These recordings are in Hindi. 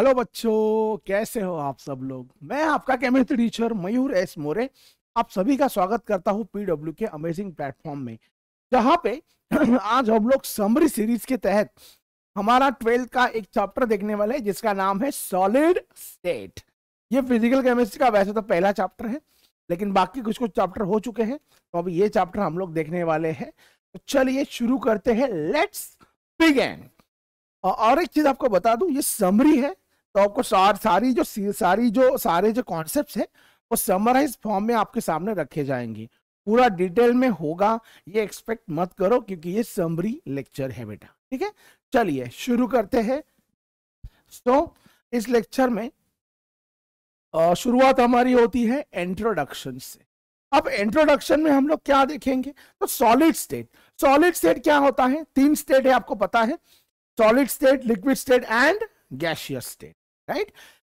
हेलो बच्चों कैसे हो आप सब लोग मैं आपका chemistry teacher Mayur S More आप सभी का स्वागत करता हूं पीडब्ल्यू के अमेजिंग प्लेटफॉर्म में जहां पे आज हम लोग समरी सीरीज के तहत हमारा ट्वेल्थ का एक चैप्टर देखने वाले हैं जिसका नाम है सॉलिड स्टेट ये फिजिकल केमिस्ट्री का वैसे तो पहला चैप्टर है लेकिन बाकी कुछ कुछ चैप्टर हो चुके हैं तो अब ये चैप्टर हम लोग देखने वाले हैं तो चलिए शुरू करते हैं लेट्स बिगेन और एक चीज आपको बता दूं ये समरी है तो आपको सार, सारी जो सारी जो सारे जो कॉन्सेप्ट है वो समराइज फॉर्म में आपके सामने रखे जाएंगे पूरा डिटेल में होगा ये एक्सपेक्ट मत करो क्योंकि ये समरी लेक्चर है बेटा ठीक है चलिए शुरू करते हैं तो इस लेक्चर में शुरुआत हमारी होती है इंट्रोडक्शन से अब इंट्रोडक्शन में हम लोग क्या देखेंगे तो सॉलिड स्टेट सॉलिड स्टेट क्या होता है तीन स्टेट है आपको पता है solid state liquid state and gaseous state right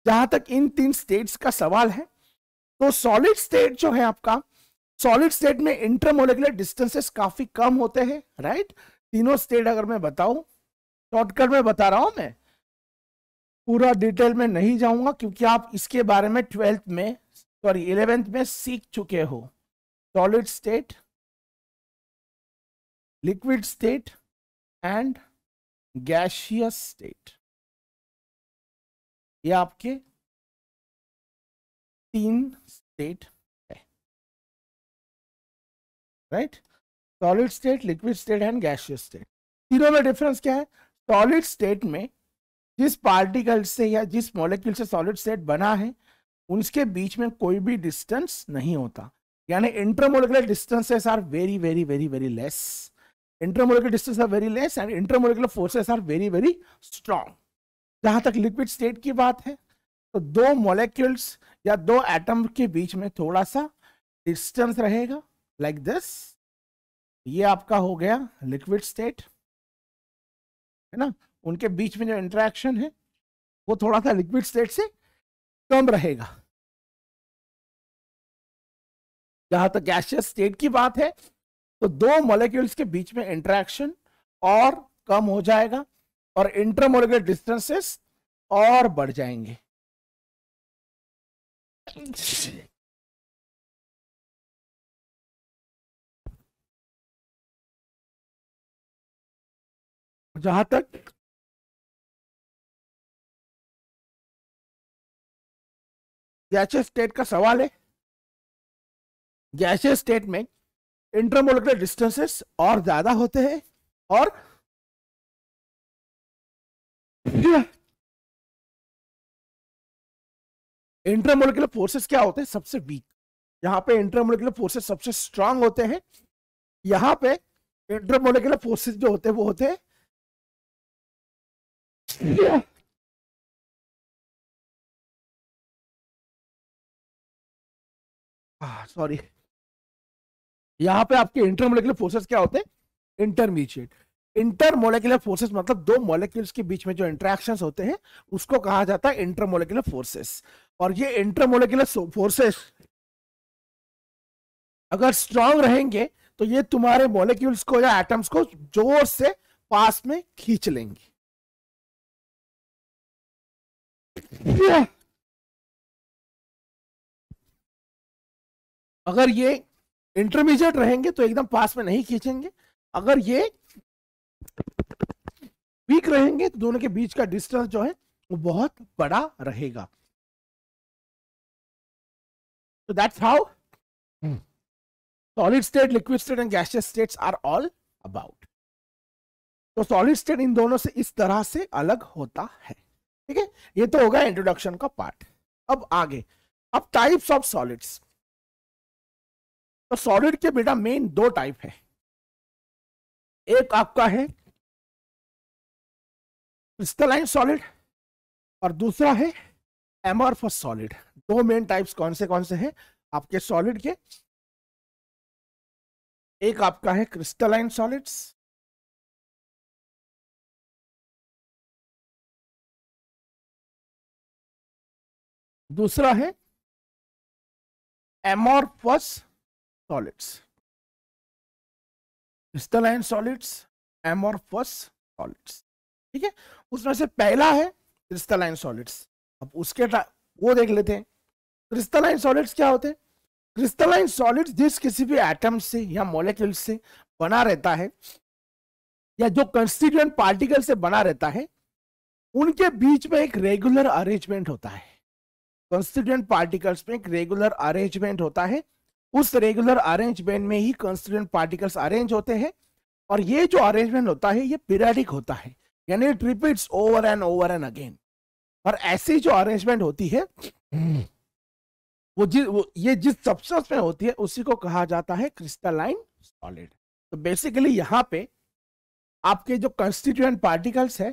जहां तक इन तीन स्टेट्स का सवाल है तो सॉलिड स्टेट जो है आपका सॉलिड स्टेट में इंटरमोलिकुलर डिस्टेंसेस काफी कम होते हैं राइट तीनों स्टेट अगर मैं बताऊं शॉर्टकट में बता रहा हूं मैं पूरा डिटेल में नहीं जाऊंगा क्योंकि आप इसके बारे में ट्वेल्थ में सॉरी इलेवेंथ में सीख चुके हो solid state liquid state and gaseous state ये आपके तीन स्टेट है right solid state liquid state and gaseous state तीनों में डिफरेंस क्या है सॉलिड स्टेट में जिस पार्टिकल से या जिस मॉलिक्यूल से सॉलिड स्टेट बना है उनके बीच में कोई भी डिस्टेंस नहीं होता यानी intermolecular distances are very very very very less intermolecular distance are very less and intermolecular forces are very very strong जहां तक लिक्विड स्टेट की बात है तो दो मोलिक्यूल्स या दो एटम के बीच में थोड़ा सा डिस्टेंस रहेगा लाइक like दिस ये आपका हो गया लिक्विड स्टेट है ना उनके बीच में जो इंट्रैक्शन है वो थोड़ा सा लिक्विड स्टेट से कम रहेगा जहां तक गैशियस स्टेट की बात है तो दो मॉलिक्यूल्स के बीच में इंट्रैक्शन और कम हो जाएगा और इंटरमोलिकुलर डिस्टेंसेस और बढ़ जाएंगे जहां तक गैशियस स्टेट का सवाल है गैसे स्टेट में इंटरमोलिकुलर डिस्टेंसेस और ज्यादा होते हैं और इंटरमोलिकुलर फोर्सेस क्या होते हैं सबसे वीक यहाँ पे इंटरमोलिकुलर फोर्सेस सबसे स्ट्रांग होते हैं यहाँ पे इंटरमोलिकुलर फोर्सेस जो होते हैं वो होते हैं सॉरी यहाँ पे आपके इंटरमोलिकुलर फोर्सेस क्या होते हैं इंटरमीडिएट इंटरमोलिकुलर फोर्सेस मतलब दो मोलिक्यूल्स के बीच में जो इंट्रैक्शन होते हैं उसको कहा जाता है इंटरमोलिकुलर फोर्सेस और ये इंटरमोलिकुलर फोर्सेस अगर स्ट्रांग रहेंगे तो ये तुम्हारे मोलिक्यूल्स को या एटम्स को जोर से पास में खींच लेंगे अगर ये इंटरमीडिएट रहेंगे तो एकदम पास में नहीं खींचेंगे अगर ये वीक रहेंगे तो दोनों के बीच का डिस्टेंस जो है वो बहुत बड़ा रहेगा So that's how hmm. solid state, liquid state and gaseous states are all about. तो सॉलिड स्टेट इन दोनों से इस तरह से अलग होता है ठीक है ये तो होगा इंट्रोडक्शन का पार्ट अब आगे अब टाइप्स ऑफ सॉलिड्स तो सॉलिड के बेटा मेन दो टाइप है एक आपका है क्रिस्टलाइन सॉलिड और दूसरा है एमॉर्फस सॉलिड दो मेन टाइप्स कौन से कौन से हैं आपके सॉलिड के एक आपका है क्रिस्टलाइन सॉलिड्स दूसरा है amorphous solids crystalline solids amorphous solids ठीक है उसमें से पहला है क्रिस्टलाइन सॉलिड्स अब उसके वो देख लेते हैं क्रिस्टलाइन सॉलिड्स क्या होते हैं क्रिस्टलाइन सॉलिड्स जिस किसी भी एटम से या मोलिक्यूल से बना रहता है या जो कंस्टिट्यूएंट पार्टिकल से बना रहता है उनके बीच में एक रेगुलर अरेंजमेंट होता है कंस्टिट्यूएंट पार्टिकल्स में एक रेगुलर अरेंजमेंट होता है उस रेगुलर अरेंजमेंट में ही कंस्टिट्यूएंट पार्टिकल्स अरेंज होते हैं और ये जो अरेंजमेंट होता है ये पीरियडिक होता है यानी it repeats over and over and again और ऐसी जो अरेंजमेंट होती है वो जिस वो ये जिस सब्सटेंस में होती है उसी को कहा जाता है क्रिस्टलाइन सॉलिड तो बेसिकली यहाँ पे आपके जो कंस्टिट्यूएंट पार्टिकल्स है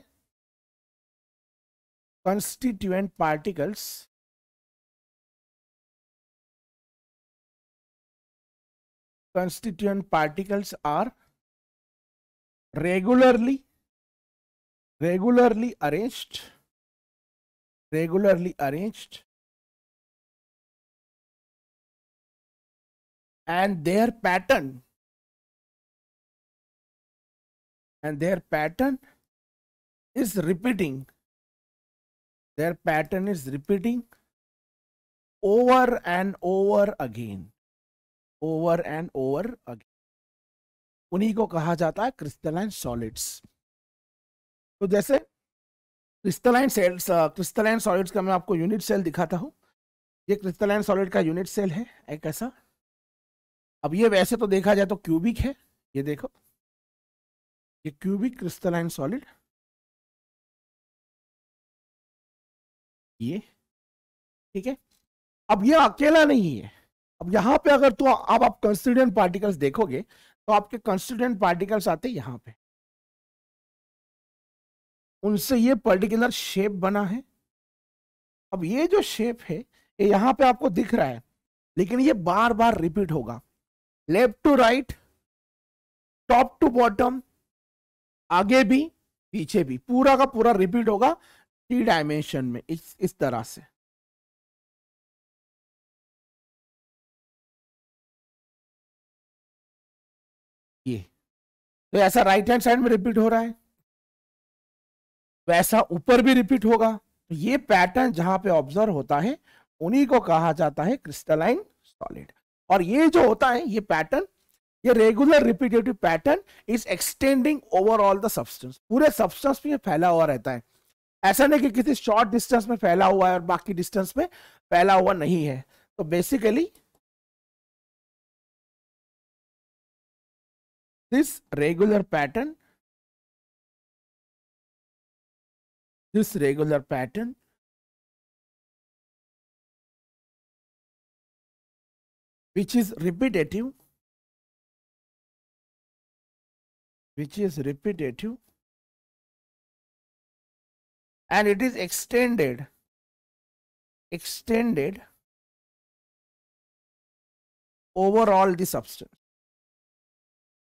constituent particles constituent particles are regularly regularly arranged regularly arranged and their pattern and their pattern is repeating their pattern is repeating over and over again over and over again उन्हीं को कहा जाता है क्रिस्टलाइन सॉलिड्स तो जैसे क्रिस्टलाइन सेल्स क्रिस्टलाइन सॉलिड्स का मैं आपको यूनिट सेल दिखाता हूँ ये क्रिस्टलाइन सॉलिड का यूनिट सेल है एक ऐसा अब ये वैसे तो देखा जाए तो क्यूबिक है ये देखो ये क्यूबिक क्रिस्टलाइन सॉलिड ये ठीक है अब ये अकेला नहीं है अब यहां पे अगर तो आप आप कंस्टिट्यूएंट पार्टिकल्स देखोगे तो आपके कंस्टिट्यूएंट पार्टिकल्स आते यहां पे उनसे ये पर्टिकुलर शेप बना है अब ये जो शेप है ये यहां पे आपको दिख रहा है लेकिन ये बार बार रिपीट होगा left to right top to bottom आगे भी पीछे भी पूरा का पूरा रिपीट होगा थ्री डायमेंशन में इस इस तरह से ये तो ऐसा राइट हैंड साइड में रिपीट हो रहा है वैसा ऊपर भी रिपीट होगा ये पैटर्न जहां पे ऑब्जर्व होता है उन्हीं को कहा जाता है क्रिस्टलाइन सॉलिड और ये जो होता है ये पैटर्न ये regular repetitive pattern is extending overall the substance पूरे सब्सटेंस में फैला हुआ रहता है ऐसा नहीं कि किसी शॉर्ट डिस्टेंस में फैला हुआ है और बाकी डिस्टेंस में फैला हुआ नहीं है तो basically this regular pattern this regular pattern which is repetitive which is repetitive and it is extended extended over all the substance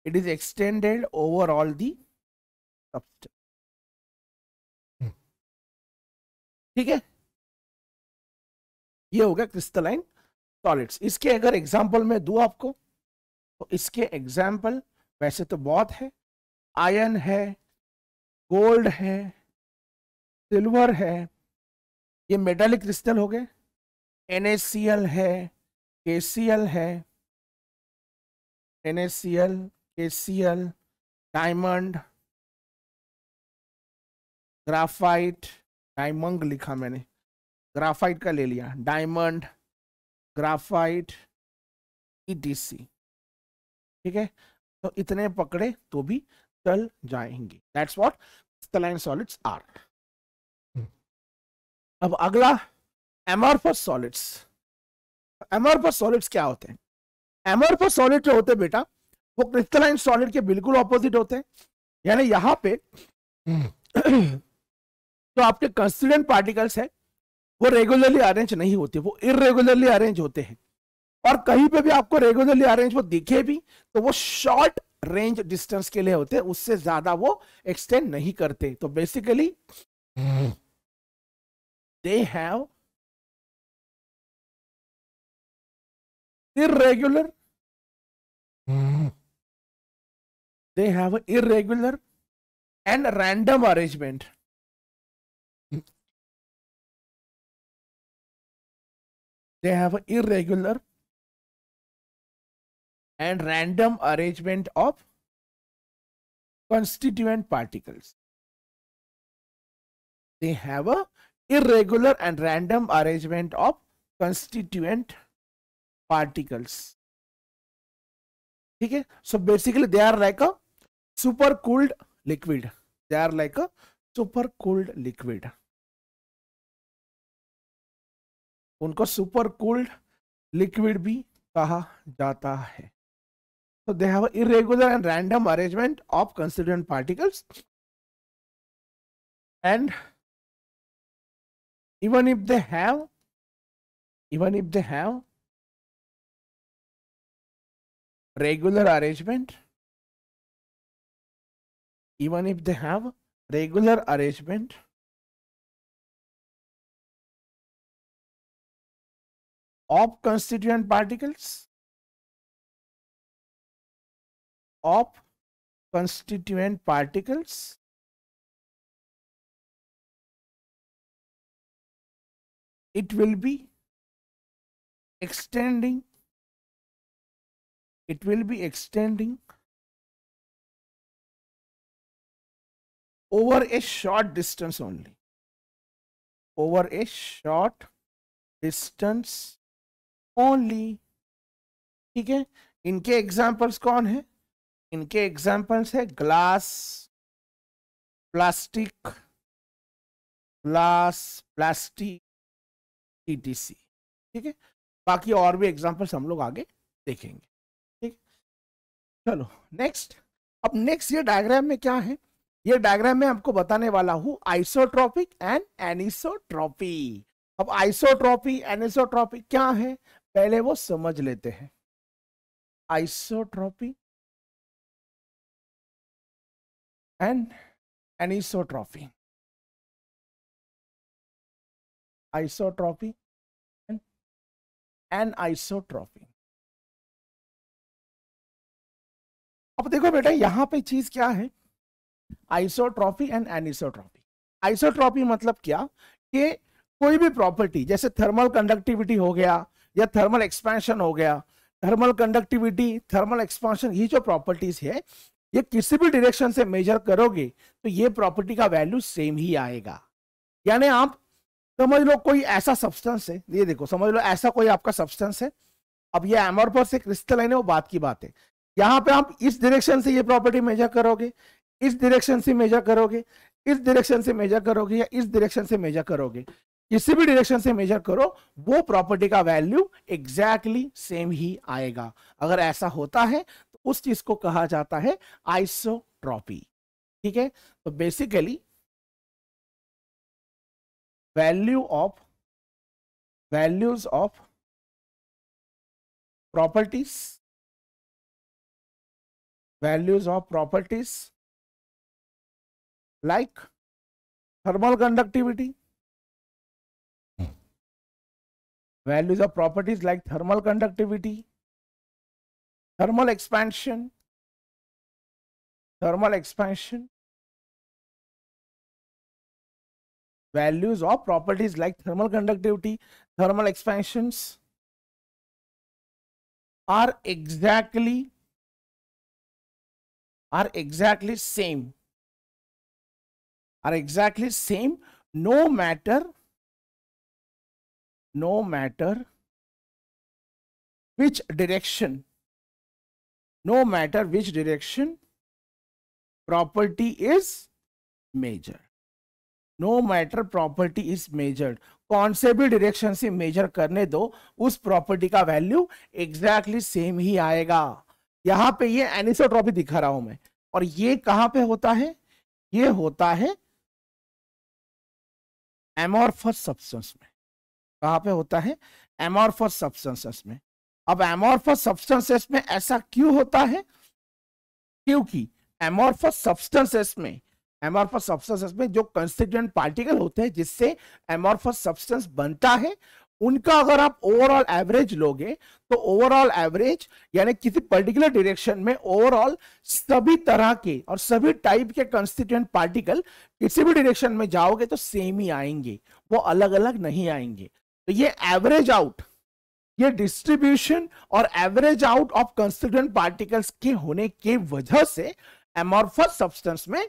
it is extended over all the substance hmm. ठीक है ये हो गया क्रिस्टलाइन सॉलिड्स इसके अगर एग्जाम्पल मैं दू आपको तो इसके एग्जाम्पल वैसे तो बहुत है आयन है गोल्ड है सिल्वर है ये मेटालिक क्रिस्टल हो गए एन है के है N L diamond graphite diamond लिखा मैंने ग्राफाइट का ले लिया डायमंड ग्राफाइट ईटीसी ठीक है तो इतने पकड़े तो भी चल जाएंगे that's what crystalline solids are अब अगला एमोरफस सॉलिड्स एमोरफस सॉलिड्स क्या होते हैं एमोरफस सॉलिड जो होते बेटा वो क्रिस्टलाइन सॉलिड के बिल्कुल ऑपोजिट होते हैं यानी यहाँ पे तो आपके कंस्टिडेंट पार्टिकल्स हैं वो रेगुलरली अरेंज नहीं होते वो इरेगुलरली अरेंज होते हैं और कहीं पे भी आपको रेगुलरली अरेंज वो दिखे भी तो वो शॉर्ट रेंज डिस्टेंस के लिए होते उससे ज्यादा वो एक्सटेंड नहीं करते तो basically they have irregular they have irregular and random arrangement they have an irregular and random arrangement of constituent particles. They have a irregular and random arrangement of constituent particles. Okay, so basically they are like a super cooled liquid. They are like a super cooled liquid. उनको सुपर कूल्ड लिक्विड भी कहा जाता है तो they have irregular and random arrangement of constituent particles and even if they have even if they have regular arrangement even if they have regular arrangement of constituent particles of constituent particles it will be extending it will be extending over a short distance only over a short distance only ठीक है इनके एग्जाम्पल्स कौन है इनके एग्जाम्पल्स है glass plastic glass plastic TTC ठीक है बाकी और भी एग्जाम्पल्स हम लोग आगे देखेंगे ठीक चलो नेक्स्ट अब नेक्स्ट ये डायग्राम में क्या है ये डायग्राम में आपको बताने वाला हूं आइसोट्रॉपिक एंड एनिसोट्रॉपी अब आइसोट्रॉपी एनिसोट्रॉपी क्या है पहले वो समझ लेते हैं isotropy and anisotropy isotropy and anisotropy अब देखो बेटा यहां पे चीज क्या है आइसोट्रॉपी एंड एनिसोट्रॉपी आइसोट्रॉपी मतलब क्या कि कोई भी प्रॉपर्टी जैसे थर्मल कंडक्टिविटी हो गया या थर्मल एक्सपेंशन हो गया थर्मल कंडक्टिविटी थर्मल एक्सपेंशन ये जो प्रॉपर्टीज है ये किसी भी डायरेक्शन से मेजर करोगे तो ये प्रॉपर्टी का वैल्यू सेम ही आएगा यानी आप समझ लो कोई ऐसा सब्सटेंस है ये देखो समझ लो ऐसा कोई आपका सब्सटेंस है अब ये एमोरपर से क्रिस्टल है वो बात की बात है यहाँ पे आप इस डिरेक्शन से ये प्रॉपर्टी मेजर करोगे इस डिरेक्शन से मेजर करोगे इस डायरेक्शन से मेजर करोगे या इस डायरेक्शन से मेजर करोगे किसी भी डायरेक्शन से मेजर करो वो प्रॉपर्टी का वैल्यू एग्जैक्टली exactly सेम ही आएगा अगर ऐसा होता है तो उस चीज को कहा जाता है आइसोट्रॉपी ठीक है तो basically value of values of properties values of properties like thermal conductivity values of properties like thermal conductivity, thermal expansion, thermal expansion, values of properties like thermal conductivity, thermal expansions are exactly are exactly same are exactly same no matter no matter which direction no matter which direction property is measure no matter property is measure कौन से भी डायरेक्शन से मेजर करने दो उस प्रॉपर्टी का वैल्यू एग्जैक्टली सेम ही आएगा यहां पे ये एनिसोट्रॉपी दिखा रहा हूं मैं और ये कहाँ पे होता है ये होता है एमोरफस सब्सटेंस में कहाँ पे होता है एमोरफस सब्सटेंसेस में अब एमोरफस सब्सटेंसेस में ऐसा क्यों होता है क्योंकि एमोरफस सब्सटेंसेस में एमोरफस सब्सटेंसेस में जो कंस्टिट्यूएंट पार्टिकल होते हैं जिससे एमोरफस सब्सटेंस बनता है उनका अगर आप ओवरऑल एवरेज लोगे तो ओवरऑल एवरेज यानी किसी पर्टिकुलर डायरेक्शन में ओवरऑल सभी तरह के और सभी टाइप के कंस्टिट्यूएंट पार्टिकल किसी भी डायरेक्शन में जाओगे तो सेम ही आएंगे वो अलग अलग नहीं आएंगे तो ये एवरेज आउट ये डिस्ट्रीब्यूशन और average out of constituent particles के होने के वजह से एमोर्फस सब्सटेंस में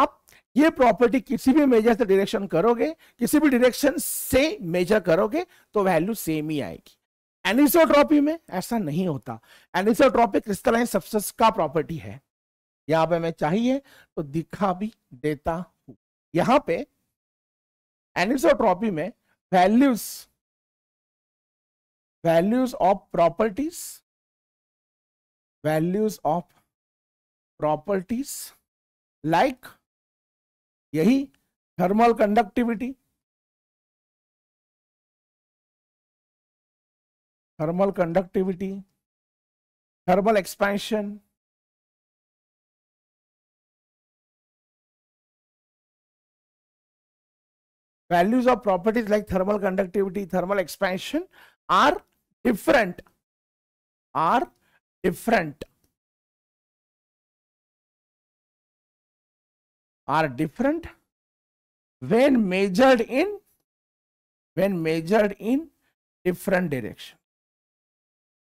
आप ये प्रॉपर्टी किसी भी मेजर से डायरेक्शन करोगे किसी भी डायरेक्शन से मेजर करोगे तो वैल्यू सेम ही आएगी एनिसोट्रॉपी में ऐसा नहीं होता एनिसोट्रॉपी क्रिस्टलाइन सब्सटेंस का प्रॉपर्टी है यहां पे मैं चाहिए तो दिखा भी देता हूं यहां पे एनिसोट्रॉपी में values values of properties values of properties like यही thermal conductivity thermal conductivity thermal expansion values of properties like thermal conductivity, thermal expansion are different. Are different. Are different when measured in when measured in different direction.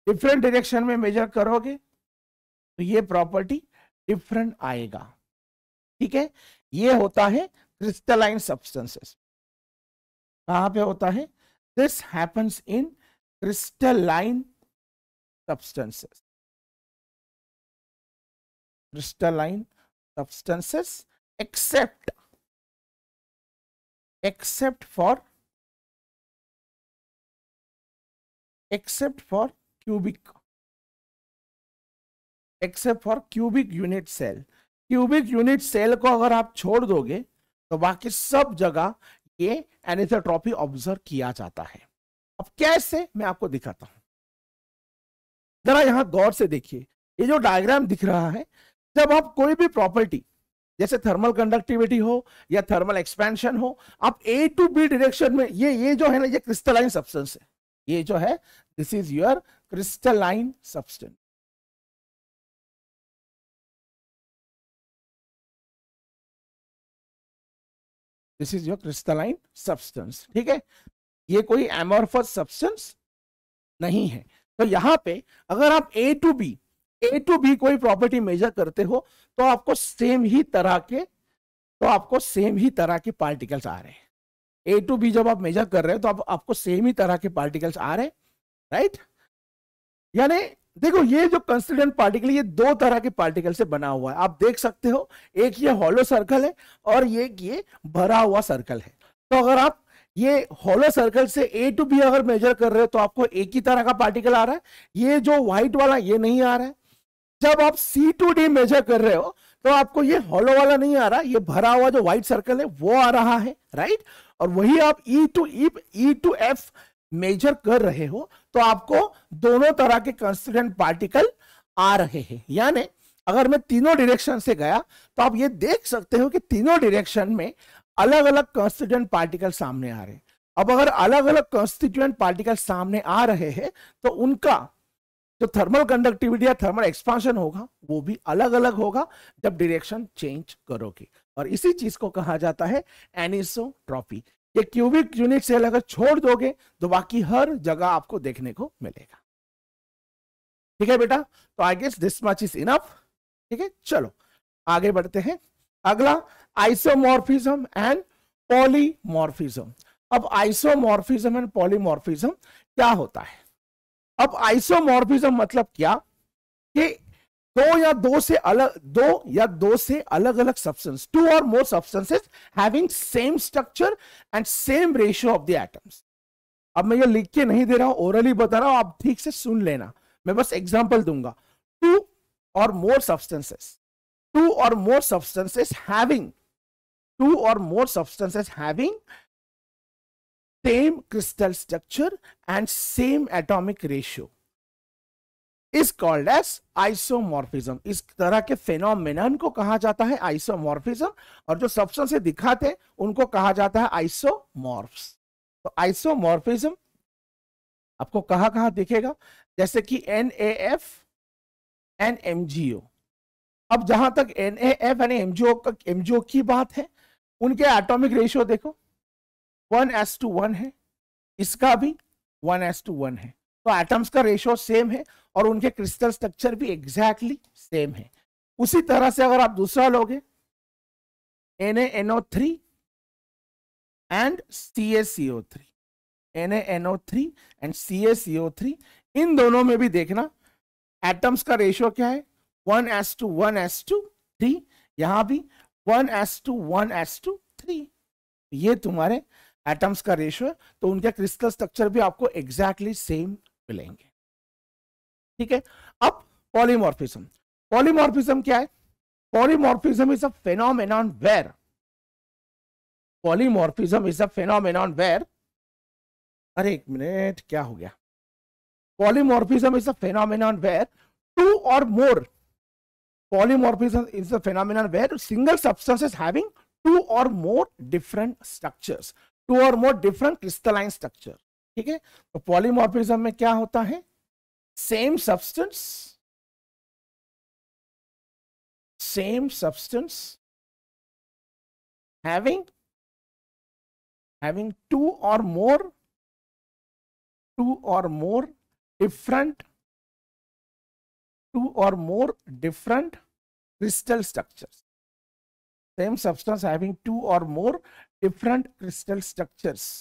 different direction mein measure karoge to ye property different aayega theek hai ye hota hai crystalline substances कहां पे होता है this happens in crystalline substances crystalline substances except except for except for cubic except for cubic unit cell cubic unit cell को अगर आप छोड़ दोगे तो बाकी सब जगह ये एनिथोट्रॉपी ऑब्जर्व किया जाता है अब कैसे मैं आपको दिखाता हूं जरा यहां गौर से देखिए ये जो डायग्राम दिख रहा है जब आप कोई भी प्रॉपर्टी जैसे थर्मल कंडक्टिविटी हो या थर्मल एक्सपेंशन हो आप ए टू बी डायरेक्शन में ये ये जो है ना ये क्रिस्टलाइन सब्सटेंस है ये जो है this is your crystalline substance this is your crystalline substance ठीक है ये कोई एमोरफस सब्सटेंस नहीं है तो यहाँ पे अगर आप A to B A to B कोई प्रॉपर्टी मेजर करते हो तो आपको सेम ही तरह के तो आपको सेम ही तरह के पार्टिकल्स आ रहे हैं ए टू बी जब आप मेजर कर रहे हो तो आप, आपको सेम ही तरह के पार्टिकल्स आ रहे हैं राइट यानी देखो ये जो कंस्टिडेंट पार्टिकल ये दो तरह के पार्टिकल से बना हुआ है आप देख सकते हो एक ये हॉलो सर्कल है और ये ये भरा हुआ सर्कल है तो अगर आप ये हॉलो सर्कल से ए टू बी अगर मेजर कर रहे हो तो आपको एक ही तरह का पार्टिकल आ रहा है ये जो व्हाइट वाला ये नहीं आ रहा है जब आप सी टू डी मेजर कर रहे हो तो आपको ये हॉलो वाला नहीं आ रहा ये भरा हुआ जो व्हाइट सर्कल है वो आ रहा है राइट और वही आप E to E to F measure कर रहे हो तो आपको दोनों तरह के कंस्टिट्यूंट पार्टिकल आ रहे हैं यानी अगर मैं तीनों डायरेक्शन से गया तो आप ये देख सकते हो कि तीनों डायरेक्शन में अलग अलग कंस्टिट्यूंट पार्टिकल सामने आ रहे हैं अब अगर अलग अलग कंस्टिट्यूएंट पार्टिकल सामने आ रहे हैं तो उनका जो थर्मल कंडक्टिविटी या थर्मल एक्सपांशन होगा वो भी अलग अलग होगा जब डिरेक्शन चेंज करोगे और इसी चीज को कहा जाता है एनिसोट्रॉपी ये क्यूबिक यूनिट सेल अगर छोड़ दोगे तो बाकी हर जगह आपको देखने को मिलेगा ठीक है बेटा तो I guess this much is enough ठीक है चलो आगे बढ़ते हैं अगला आइसोमोर्फिज्म एंड पॉलीमोर्फिज्म अब आइसोमोर्फिज्म एंड पॉलीमोर्फिज्म क्या होता है अब आइसोमोर्फिज्म मतलब क्या कि दो या दो से अलग दो या दो से अलग अलग substance two or more substances having same structure and same ratio of the atoms अब मैं ये लिख के नहीं दे रहा हूं ओरली बता रहा हूं आप ठीक से सुन लेना मैं बस एग्जांपल दूंगा to or more substances to or more substances having two or more substances having same crystal structure and same atomic ratio is called as isomorphism इस तरह के फेनोमेनन को कहा जाता है आइसोमॉर्फिज्म और जो सब्सटेंस दिखाते हैं उनको कहा जाता है आइसोमॉर्फ्स तो आइसोमॉर्फिज्म आपको कहां कहां दिखेगा जैसे कि N A F and M G O अब जहां तक एन ए एफ यानी एम जी ओ की बात है उनके एटॉमिक रेशियो देखो वन एस टू वन है इसका भी वन एस टू वन है तो एटम्स का रेशियो सेम है और उनके क्रिस्टल स्ट्रक्चर भी एग्जैक्टली exactly सेम है उसी तरह से अगर आप दूसरा लोगे N N O three and C S C O three N N O three and C S C O three इन दोनों में भी देखना एटम्स का रेशियो क्या है one is to one is to three यहां भी one is to one is to three ये तुम्हारे एटम्स का रेशियो है तो उनका क्रिस्टल स्ट्रक्चर भी आपको एग्जैक्टली exactly सेम मिलेंगे ठीक है अब पॉलीमॉर्फिज्म पॉलीमॉर्फिज्म क्या है polymorphism is a phenomenon where polymorphism is a phenomenon where अरे एक मिनट क्या हो गया polymorphism is a phenomenon where two or more polymorphism is a phenomenon where single substances having two or more different structures to or more different crystalline structure ठीक है तो पॉलीमॉर्फिज्म में क्या होता है same substance same substance having having two or more two or more different two or more different crystal structure same substance having two or more different crystal structures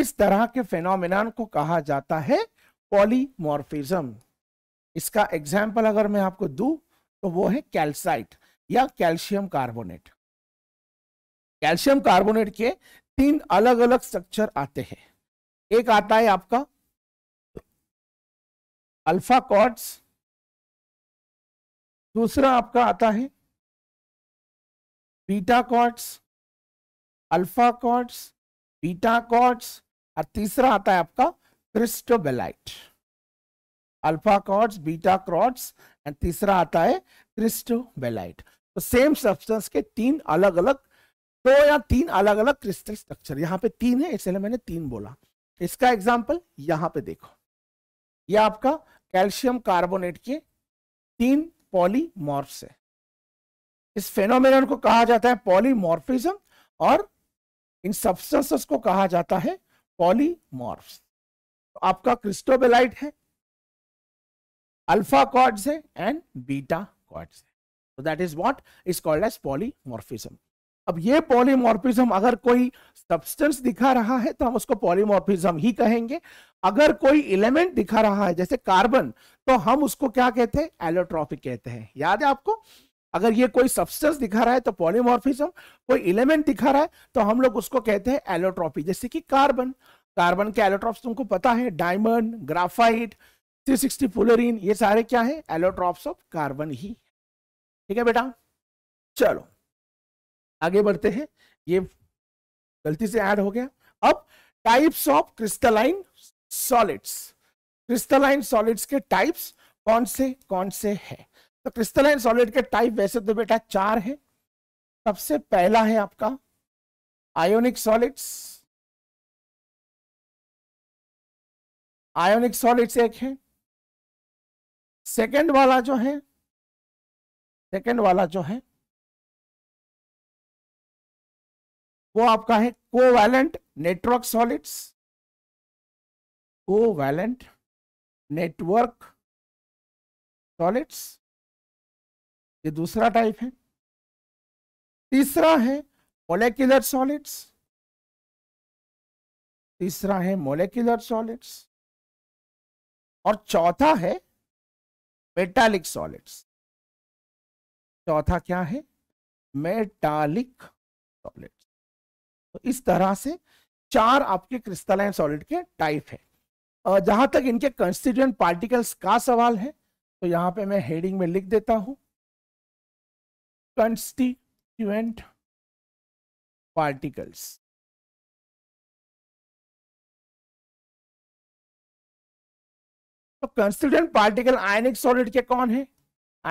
इस तरह के फेनोमिनान को कहा जाता है पॉलीमॉर्फिज्म इसका एग्जाम्पल अगर मैं आपको दू तो वो है कैल्साइट या कैल्शियम कार्बोनेट कैल्शियम कार्बोनेट के तीन अलग अलग स्ट्रक्चर आते हैं एक आता है आपका अल्फा कॉर्ड्स दूसरा आपका आता है beta quartz alpha quartz beta quartz और तीसरा आता है आपका cristobalite alpha quartz beta quartz and तीसरा आता है क्रिस्टोबेलाइट तो सेम सब्सटेंस के तीन अलग अलग दो तो या तीन अलग अलग क्रिस्टल स्ट्रक्चर यहाँ पे तीन है इसलिए मैंने तीन बोला इसका एग्जाम्पल यहाँ पे देखो यह आपका कैल्शियम कार्बोनेट के तीन पॉलीमॉर्फ्स है इस फेनोमेनन को कहा जाता है पॉलीमॉर्फिज्म और इन सब्सटेंसेस को कहा जाता है पॉलीमॉर्फ्स तो आपका क्रिस्टोबेलाइट है अल्फा कॉर्ड्स है एंड बीटा कॉर्ड्स है तो that is what is called as polymorphism अब ये पॉलीमॉर्फिज्म अगर कोई सब्सटेंस दिखा रहा है तो हम उसको पॉलीमॉर्फिज्म ही कहेंगे अगर कोई एलिमेंट दिखा रहा है जैसे कार्बन तो हम उसको क्या कहते हैं एलोट्रॉफिक कहते हैं याद है आपको अगर ये कोई सब्सटेंस दिखा रहा है तो पॉलीमॉर्फिज्म कोई इलेमेंट दिखा रहा है तो हम लोग उसको कहते हैं एलोट्रॉपी जैसे कि कार्बन कार्बन के एलोट्रॉप तुमको पता है डायमंड ग्राफाइट 360 पोलरीन ये सारे क्या है एलोट्रॉप्स ऑफ कार्बन ही ठीक है बेटा चलो आगे बढ़ते हैं ये गलती से ऐड हो गया अब types of crystalline solids crystalline solids के टाइप्स कौन से कौन से है तो क्रिस्टलाइन सॉलिड के टाइप वैसे तो बेटा चार है सबसे पहला है आपका आयोनिक सॉलिड्स आयोनिक सॉलिड्स एक है सेकंड वाला जो है सेकंड वाला जो है वो आपका है covalent network solids covalent network solids ये दूसरा टाइप है तीसरा है मोलेक्युलर सॉलिड्स तीसरा है मोलेक्युलर सॉलिड्स और चौथा है मेटालिक सॉलिड्स चौथा क्या है मेटालिक सॉलिड्स तो इस तरह से चार आपके क्रिस्टलाइन सॉलिड के टाइप है जहां तक इनके कंस्टिट्यूएंट पार्टिकल्स का सवाल है तो यहां पे मैं हेडिंग में लिख देता हूं constituent particles. तो कंस्टिट्यूएंट पार्टिकल आयनिक सॉलिड के कौन है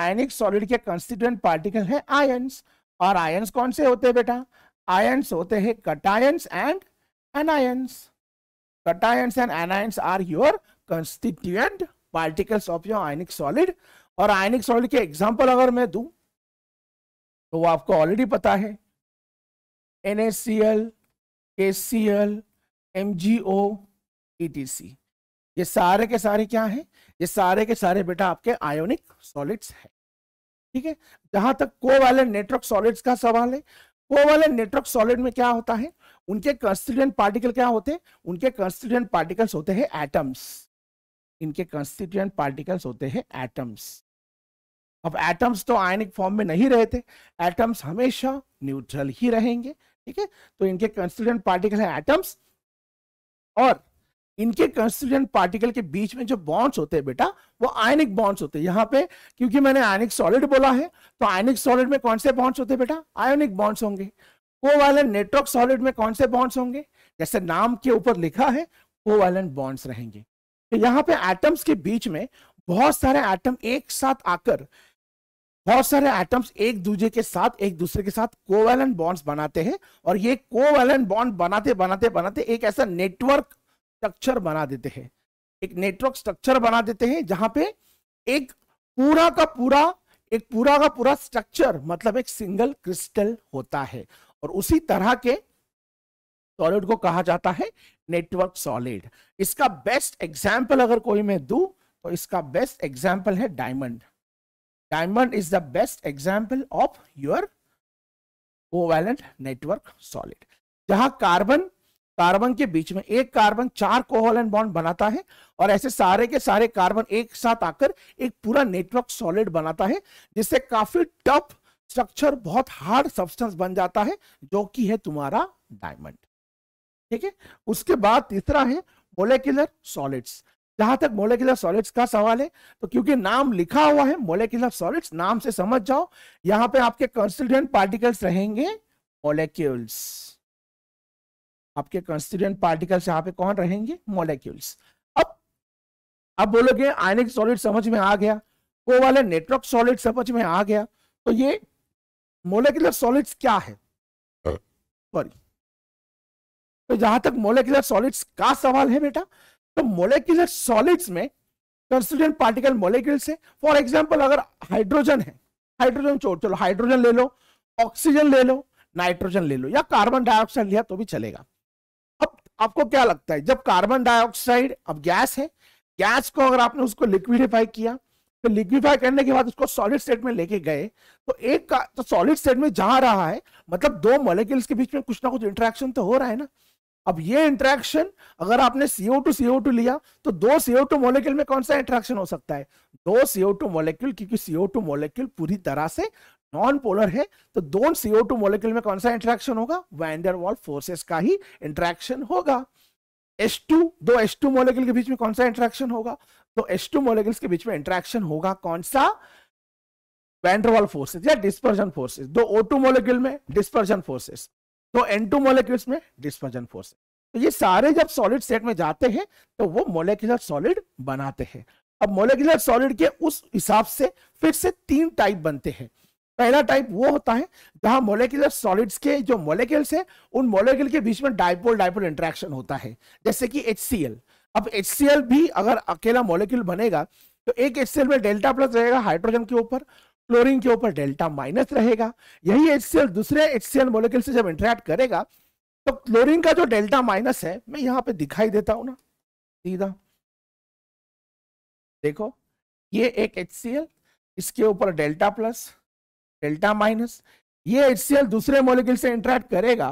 आयनिक सॉलिड के कंस्टिट्यूएंट पार्टिकल है आयंस और आयंस कौन से होते हैं बेटा आयंस होते हैं cations and anions cations and anions are your constituent particles of your ionic solid और आयनिक सॉलिड के एग्जांपल अगर मैं दूं तो वो आपको ऑलरेडी पता है N S C L K C L M G O E T C ये सारे के सारे क्या हैं ये सारे के सारे बेटा आपके आयोनिक सॉलिड्स है ठीक है जहां तक को वाले नेटवर्क सॉलिड्स का सवाल है को वाले नेटवर्क सॉलिड में क्या होता है उनके कंस्टिट्यूएंट पार्टिकल क्या होते हैं उनके कंस्टिट्यूएंट पार्टिकल्स होते हैं एटम्स इनके कंस्टिट्यूएंट पार्टिकल्स होते हैं एटम्स अब एटम्स तो आयनिक फॉर्म में नहीं रहे थे एटम्स हमेशा न्यूट्रल ही रहेंगे ठीक है तो इनके कंस्टिट्यूंट पार्टिकल है एटम्स और इनके कंस्टिट्यूंट पार्टिकल के बीच में जो बॉन्ड्स होते हैं बेटा वो आयनिक बॉन्ड्स होते हैं यहाँ पे क्योंकि मैंने आयनिक सॉलिड बोला है तो आयनिक सॉलिड में कौन से बॉन्ड्स होते हैं बेटा आयोनिक बॉन्ड्स होंगे कोवालेंट नेटवर्क सॉलिड में कौन से बॉन्ड्स होंगे जैसे नाम के ऊपर लिखा है कोवालेंट बॉन्ड्स रहेंगे तो यहाँ पे एटम्स के बीच में बहुत सारे एटम एक साथ आकर बहुत सारे एटम्स एक दूसरे के साथ एक दूसरे के साथ कोवेलेंट बॉन्ड्स बनाते हैं और ये कोवेलेंट बॉन्ड बनाते बनाते बनाते एक ऐसा नेटवर्क स्ट्रक्चर बना देते हैं एक नेटवर्क स्ट्रक्चर बना देते हैं जहां पे एक पूरा का पूरा एक पूरा का पूरा स्ट्रक्चर मतलब एक सिंगल क्रिस्टल होता है और उसी तरह के सॉलिड को कहा जाता है नेटवर्क सॉलिड इसका बेस्ट एग्जाम्पल अगर कोई मैं दू तो इसका बेस्ट एग्जाम्पल है diamond Diamond is the best example of your covalent network solid jahan carbon कार्बन के बीच में एक कार्बन चार कोवैलेंट बॉन्ड बनाता है और ऐसे सारे के सारे कार्बन एक साथ आकर एक पूरा नेटवर्क सॉलिड बनाता है जिससे काफी टफ स्ट्रक्चर बहुत हार्ड सब्सटेंस बन जाता है जो कि है तुम्हारा डायमंड ठीक है उसके बाद तीसरा है मोलिकुलर सॉलिड्स जहां तक मोलिकुलर सॉलिड्स का सवाल है तो क्योंकि नाम लिखा हुआ है मोलिकुलर सॉलिड्स नाम से समझ जाओ यहां पे आपके कंस्टिट्यूएंट पार्टिकल्स रहेंगे मोलिक्यूल्स आपके कंस्टिट्यूएंट पार्टिकल्स यहां पे कौन रहेंगे मोलिक्यूल्स अब अब बोलोगे आयनिक सॉलिड समझ में आ गया वाले नेटवर्क सॉलिड समझ में आ गया तो ये मोलिकुलर सॉलिड्स क्या है सॉरी तो जहां तक मोलिकुलर सॉलिड्स का सवाल है बेटा तो मोलिकुलर सॉलिड्स में कंसिडेंट पार्टिकल मोलिक्यूल्स से फॉर एग्जाम्पल अगर हाइड्रोजन है हाइड्रोजन छोड़ चलो हाइड्रोजन ले लो ऑक्सीजन ले लो नाइट्रोजन ले लो या कार्बन डाइऑक्साइड लिया तो भी चलेगा अब आपको क्या लगता है जब कार्बन डाइऑक्साइड अब गैस है गैस को अगर आपने उसको लिक्विडिफाई किया तो लिक्विफाई करने के बाद उसको सॉलिड स्टेट में लेके गए तो एक का तो सॉलिड स्टेट में जा रहा है मतलब दो मोलिक्यूल्स के बीच में कुछ ना कुछ इंटरेक्शन तो हो रहा है ना अब ये इंट्रैक्शन अगर आपने सीओ टू सीओ टू लिया तो दो सीओ टू मोलिक्यूल में कौन सा इंट्रैक्शन हो सकता है दो सीओ टू मोलिक्यूल क्योंकि सीओ टू मोलिक्यूल पूरी तरह से नॉन पोलर है तो दो सीओ टू मोलिक्यूल में कौन सा इंट्रैक्शन होगा वैंडर वॉल फोर्सेस का ही इंट्रैक्शन होगा H2 दो H2 मोलिक्यूल के बीच में कौन सा इंट्रैक्शन होगा तो H2 मोलिक्यूल के बीच में इंट्रैक्शन होगा कौन सा वैंडरवाल फोर्सेस या डिस्पर्जन फोर्सेस दो O2 मोलिक्यूल में डिस्पर्जन फोर्सेस तो एन टू मोलिक्यूल्स में डिस्पर्जन फोर्स तो ये सारे जब सॉलिड सेट में जाते हैं तो वो मोलिकुलर सॉलिड बनाते हैं अब मोलिकुलर सॉलिड के उस हिसाब से फिर से तीन टाइप बनते हैं पहला टाइप वो होता है जहां मोलिकुलर सॉलिड्स के जो मोलिक्यूल्स हैं उन मोलिक्यूल के बीच में डाइपोल डाइपोल इंट्रैक्शन होता है जैसे कि एच अब एच भी अगर अकेला मोलिक्यूल बनेगा तो एक एच में डेल्टा प्लस रहेगा हाइड्रोजन के ऊपर क्लोरीन के ऊपर डेल्टा माइनस रहेगा यही एच दूसरे एच सी से जब इंटरेक्ट करेगा तो क्लोरीन का जो डेल्टा माइनस है मैं यहाँ पे दिखाई देता हूं ना सीधा देखो ये एक एच इसके ऊपर डेल्टा प्लस डेल्टा माइनस ये एच दूसरे मोलिक्यूल से इंटरेक्ट करेगा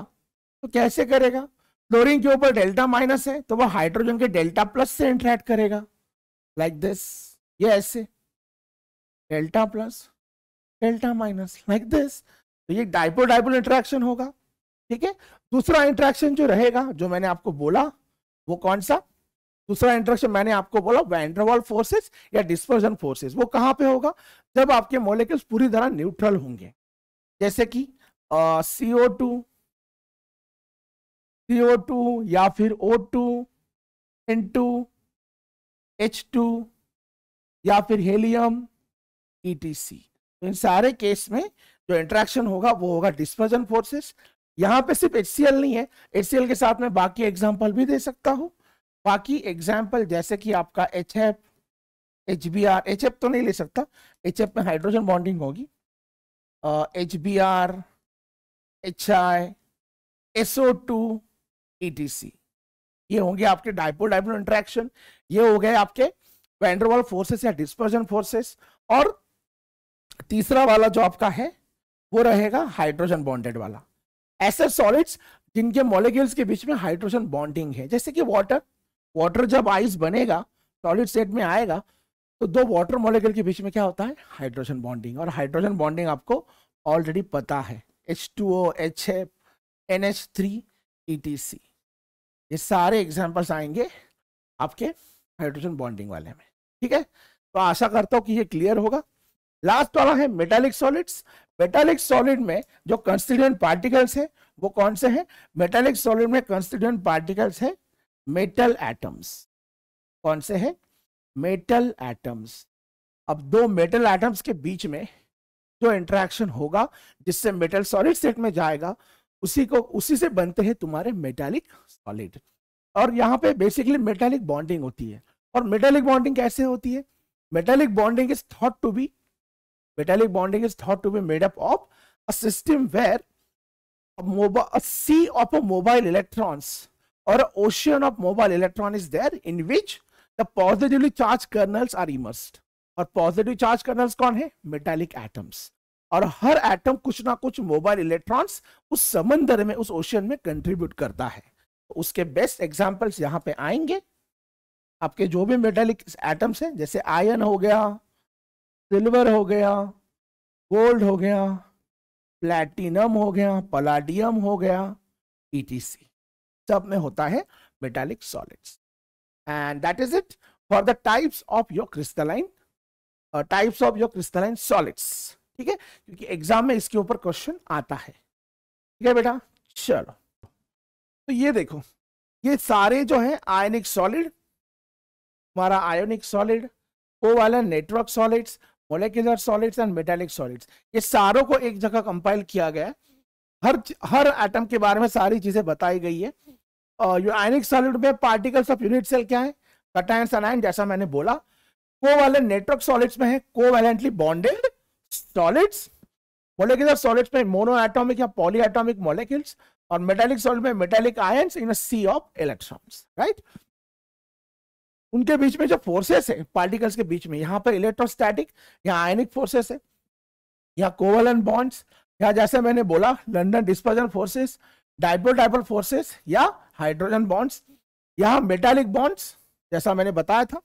तो कैसे करेगा क्लोरीन के ऊपर डेल्टा माइनस है तो वह हाइड्रोजन के डेल्टा प्लस से इंटरेक्ट करेगा लाइक like दिस ये ऐसे delta plus delta minus like this तो ये डाइपोल डाइपोल इंट्रैक्शन होगा ठीक है दूसरा इंट्रैक्शन जो रहेगा जो मैंने आपको बोला वो कौन सा दूसरा इंट्रैक्शन मैंने आपको बोला वैंड्रवॉल फोर्सेस या डिस्पर्जन फोर्सेस वो कहां पे होगा जब आपके मोलिक्यूल्स पूरी तरह न्यूट्रल होंगे जैसे कि सीओ टू सीओ टू या फिर O two N two H two या फिर हेलियम ईटीसी e इन सारे केस में जो इंट्रैक्शन होगा वो होगा डिस्पर्जन फोर्सेस यहाँ पे सिर्फ एच नहीं है एच के साथ में बाकी एग्जाम्पल भी दे सकता हूँ बाकी एग्जाम्पल जैसे कि आपका H F H B R H F तो नहीं ले सकता एच एफ में हाइड्रोजन बॉन्डिंग होगी H B R H I S O two E T C ये होंगे आपके डायपोल डायपोल इंट्रैक्शन ये हो गए आपके वेंडरवॉल फोर्सेस या डिस्पर्जन फोर्सेस और तीसरा वाला जो आपका है वो रहेगा हाइड्रोजन बॉन्डेड वाला ऐसे सॉलिड्स जिनके मॉलिक्यूल्स के बीच में हाइड्रोजन बॉन्डिंग है जैसे कि वाटर वाटर जब आइस बनेगा सॉलिड स्टेट में आएगा तो दो वाटर मॉलिक्यूल के बीच में क्या होता है हाइड्रोजन बॉन्डिंग और हाइड्रोजन बॉन्डिंग आपको ऑलरेडी पता है H two O H F N H three E T C ये सारे एग्जाम्पल्स आएंगे आपके हाइड्रोजन बॉन्डिंग वाले में ठीक है तो आशा करता हूँ कि ये क्लियर होगा लास्ट वाला है मेटालिक सॉलिड्स मेटालिक सॉलिड में जो कंस्टिट्यूएंट पार्टिकल्स है वो कौन से हैं मेटालिक सॉलिड में कंस्टिट्यूएंट पार्टिकल्स है मेटल एटम्स कौन से है मेटल एटम्स अब दो मेटल एटम्स के बीच में जो इंट्रैक्शन होगा जिससे मेटल सॉलिड स्टेट में जाएगा उसी को उसी से बनते हैं तुम्हारे मेटालिक सॉलिड और यहाँ पे बेसिकली मेटालिक बॉन्डिंग होती है और मेटालिक बॉन्डिंग कैसे होती है metallic bonding is thought to be Metallic bonding is thought to be made up of a system where a, mobile, a sea of a mobile electrons or an ocean of mobile electron is there in which the positively charged kernels are immersed. और पॉजिटिव चार्ज कर्नल्स कौन है मेटालिक एटम्स और हर एटम कुछ ना कुछ मोबाइल इलेक्ट्रॉन्स उस समंदर में उस ओशियन में कंट्रीब्यूट करता है तो उसके बेस्ट एग्जांपल्स यहाँ पे आएंगे आपके जो भी मेटालिक एटम्स हैं जैसे आयन हो गया सिल्वर हो गया गोल्ड हो गया प्लैटिनम हो गया पलाडियम हो गया ईटीसी e सब में होता है metallic solids and that is it for the types of your crystalline types of your crystalline solids ठीक है क्योंकि एग्जाम में इसके ऊपर क्वेश्चन आता है ठीक है बेटा चलो तो ये देखो ये सारे जो है आयनिक सॉलिड हमारा आयोनिक सॉलिड वो वाला network solids molecular solids and metallic solids ये सारों को एक जगह कंपाइल किया गया है हर हर एटम के बारे में सारी चीजें बताई गई है और आयनिक सॉलिड में पार्टिकल्स ऑफ यूनिट सेल क्या है कटायन सनायन जैसा मैंने बोला को वाले नेटवर्क सॉलिड्स में है covalently bonded solids molecular solids में मोनो एटोमिक या पॉली एटोमिक मोलिक्यूल्स और मेटेलिक सॉलिड में metallic ions in sea of electrons right उनके बीच में जो फोर्सेस है पार्टिकल्स के बीच में यहाँ पर इलेक्ट्रोस्टैटिक या आयनिक फोर्सेस है यहाँ कोवलन बॉन्ड्स या जैसे मैंने बोला London dispersion forces dipole dipole forces या हाइड्रोजन बॉन्ड्स या मेटालिक बॉन्ड्स जैसा मैंने बताया था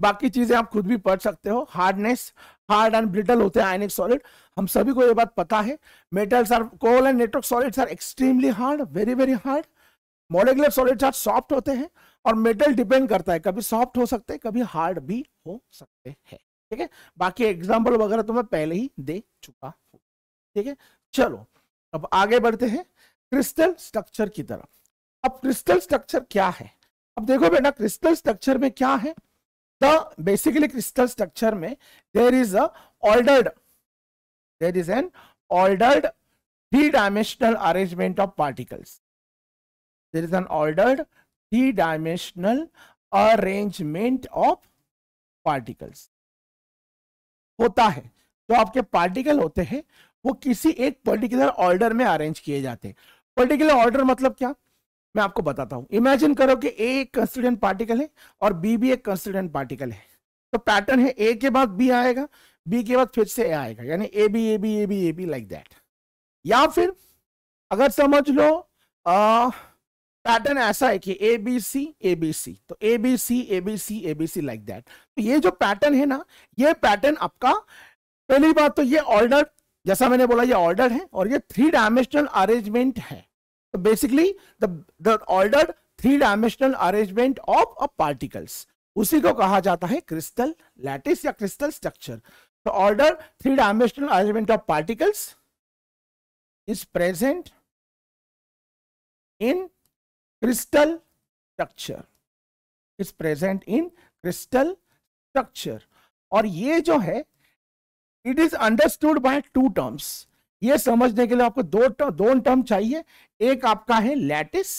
बाकी चीजें आप खुद भी पढ़ सकते हो हार्डनेस हार्ड एंड ब्रिटल होते हैं आयनिक सॉलिड हम सभी को ये बात पता है metals are cool and network solids are extremely hard very very hard molecular solids are soft होते हैं और मेटल डिपेंड करता है कभी सॉफ्ट हो सकते हैं कभी हार्ड भी हो सकते हैं ठीक है बाकी एग्जाम्पल वगैरह तो मैं पहले ही दे चुका हूँ ठीक है चलो अब आगे बढ़ते हैं क्रिस्टल स्ट्रक्चर की तरफ अब क्रिस्टल स्ट्रक्चर क्या है अब देखो बेटा क्रिस्टल स्ट्रक्चर में क्या है द बेसिकली क्रिस्टल स्ट्रक्चर में there is a there is an ordered three dimensional arrangement of particles there is an ordered three dimensional arrangement of particles होता है तो आपके पार्टिकल होते हैं वो किसी एक पर्टिकुलर ऑर्डर में अरेंज किए जाते हैं पर्टिकुलर ऑर्डर मतलब क्या मैं आपको बताता हूं इमेजिन करो कि ए एक कंस्टिट्यूएंट पार्टिकल है और बी भी एक कंस्टिट्यूएंट पार्टिकल है तो पैटर्न है ए के बाद बी आएगा बी के बाद फिर से ए आएगा यानी A B A B A B A B like that या फिर अगर समझ लो आ, पैटर्न ऐसा है कि ए B C A B C तो A B C A B C A B C like that तो ये जो पैटर्न है ना ये पैटर्न आपका पहली बात तो ये ऑर्डर जैसा मैंने बोला ये ऑर्डर है और ये थ्री डायमेंशनल अरेंजमेंट है तो basically the order three dimensional arrangement of a particles उसी को कहा जाता है क्रिस्टल लैटिस या क्रिस्टल स्ट्रक्चर तो order three dimensional arrangement of particles is present in crystal structure is present in crystal structure और ये जो है it is understood by two terms ये समझने के लिए आपको दो टर्म दो टर्म चाहिए एक आपका है लैटिस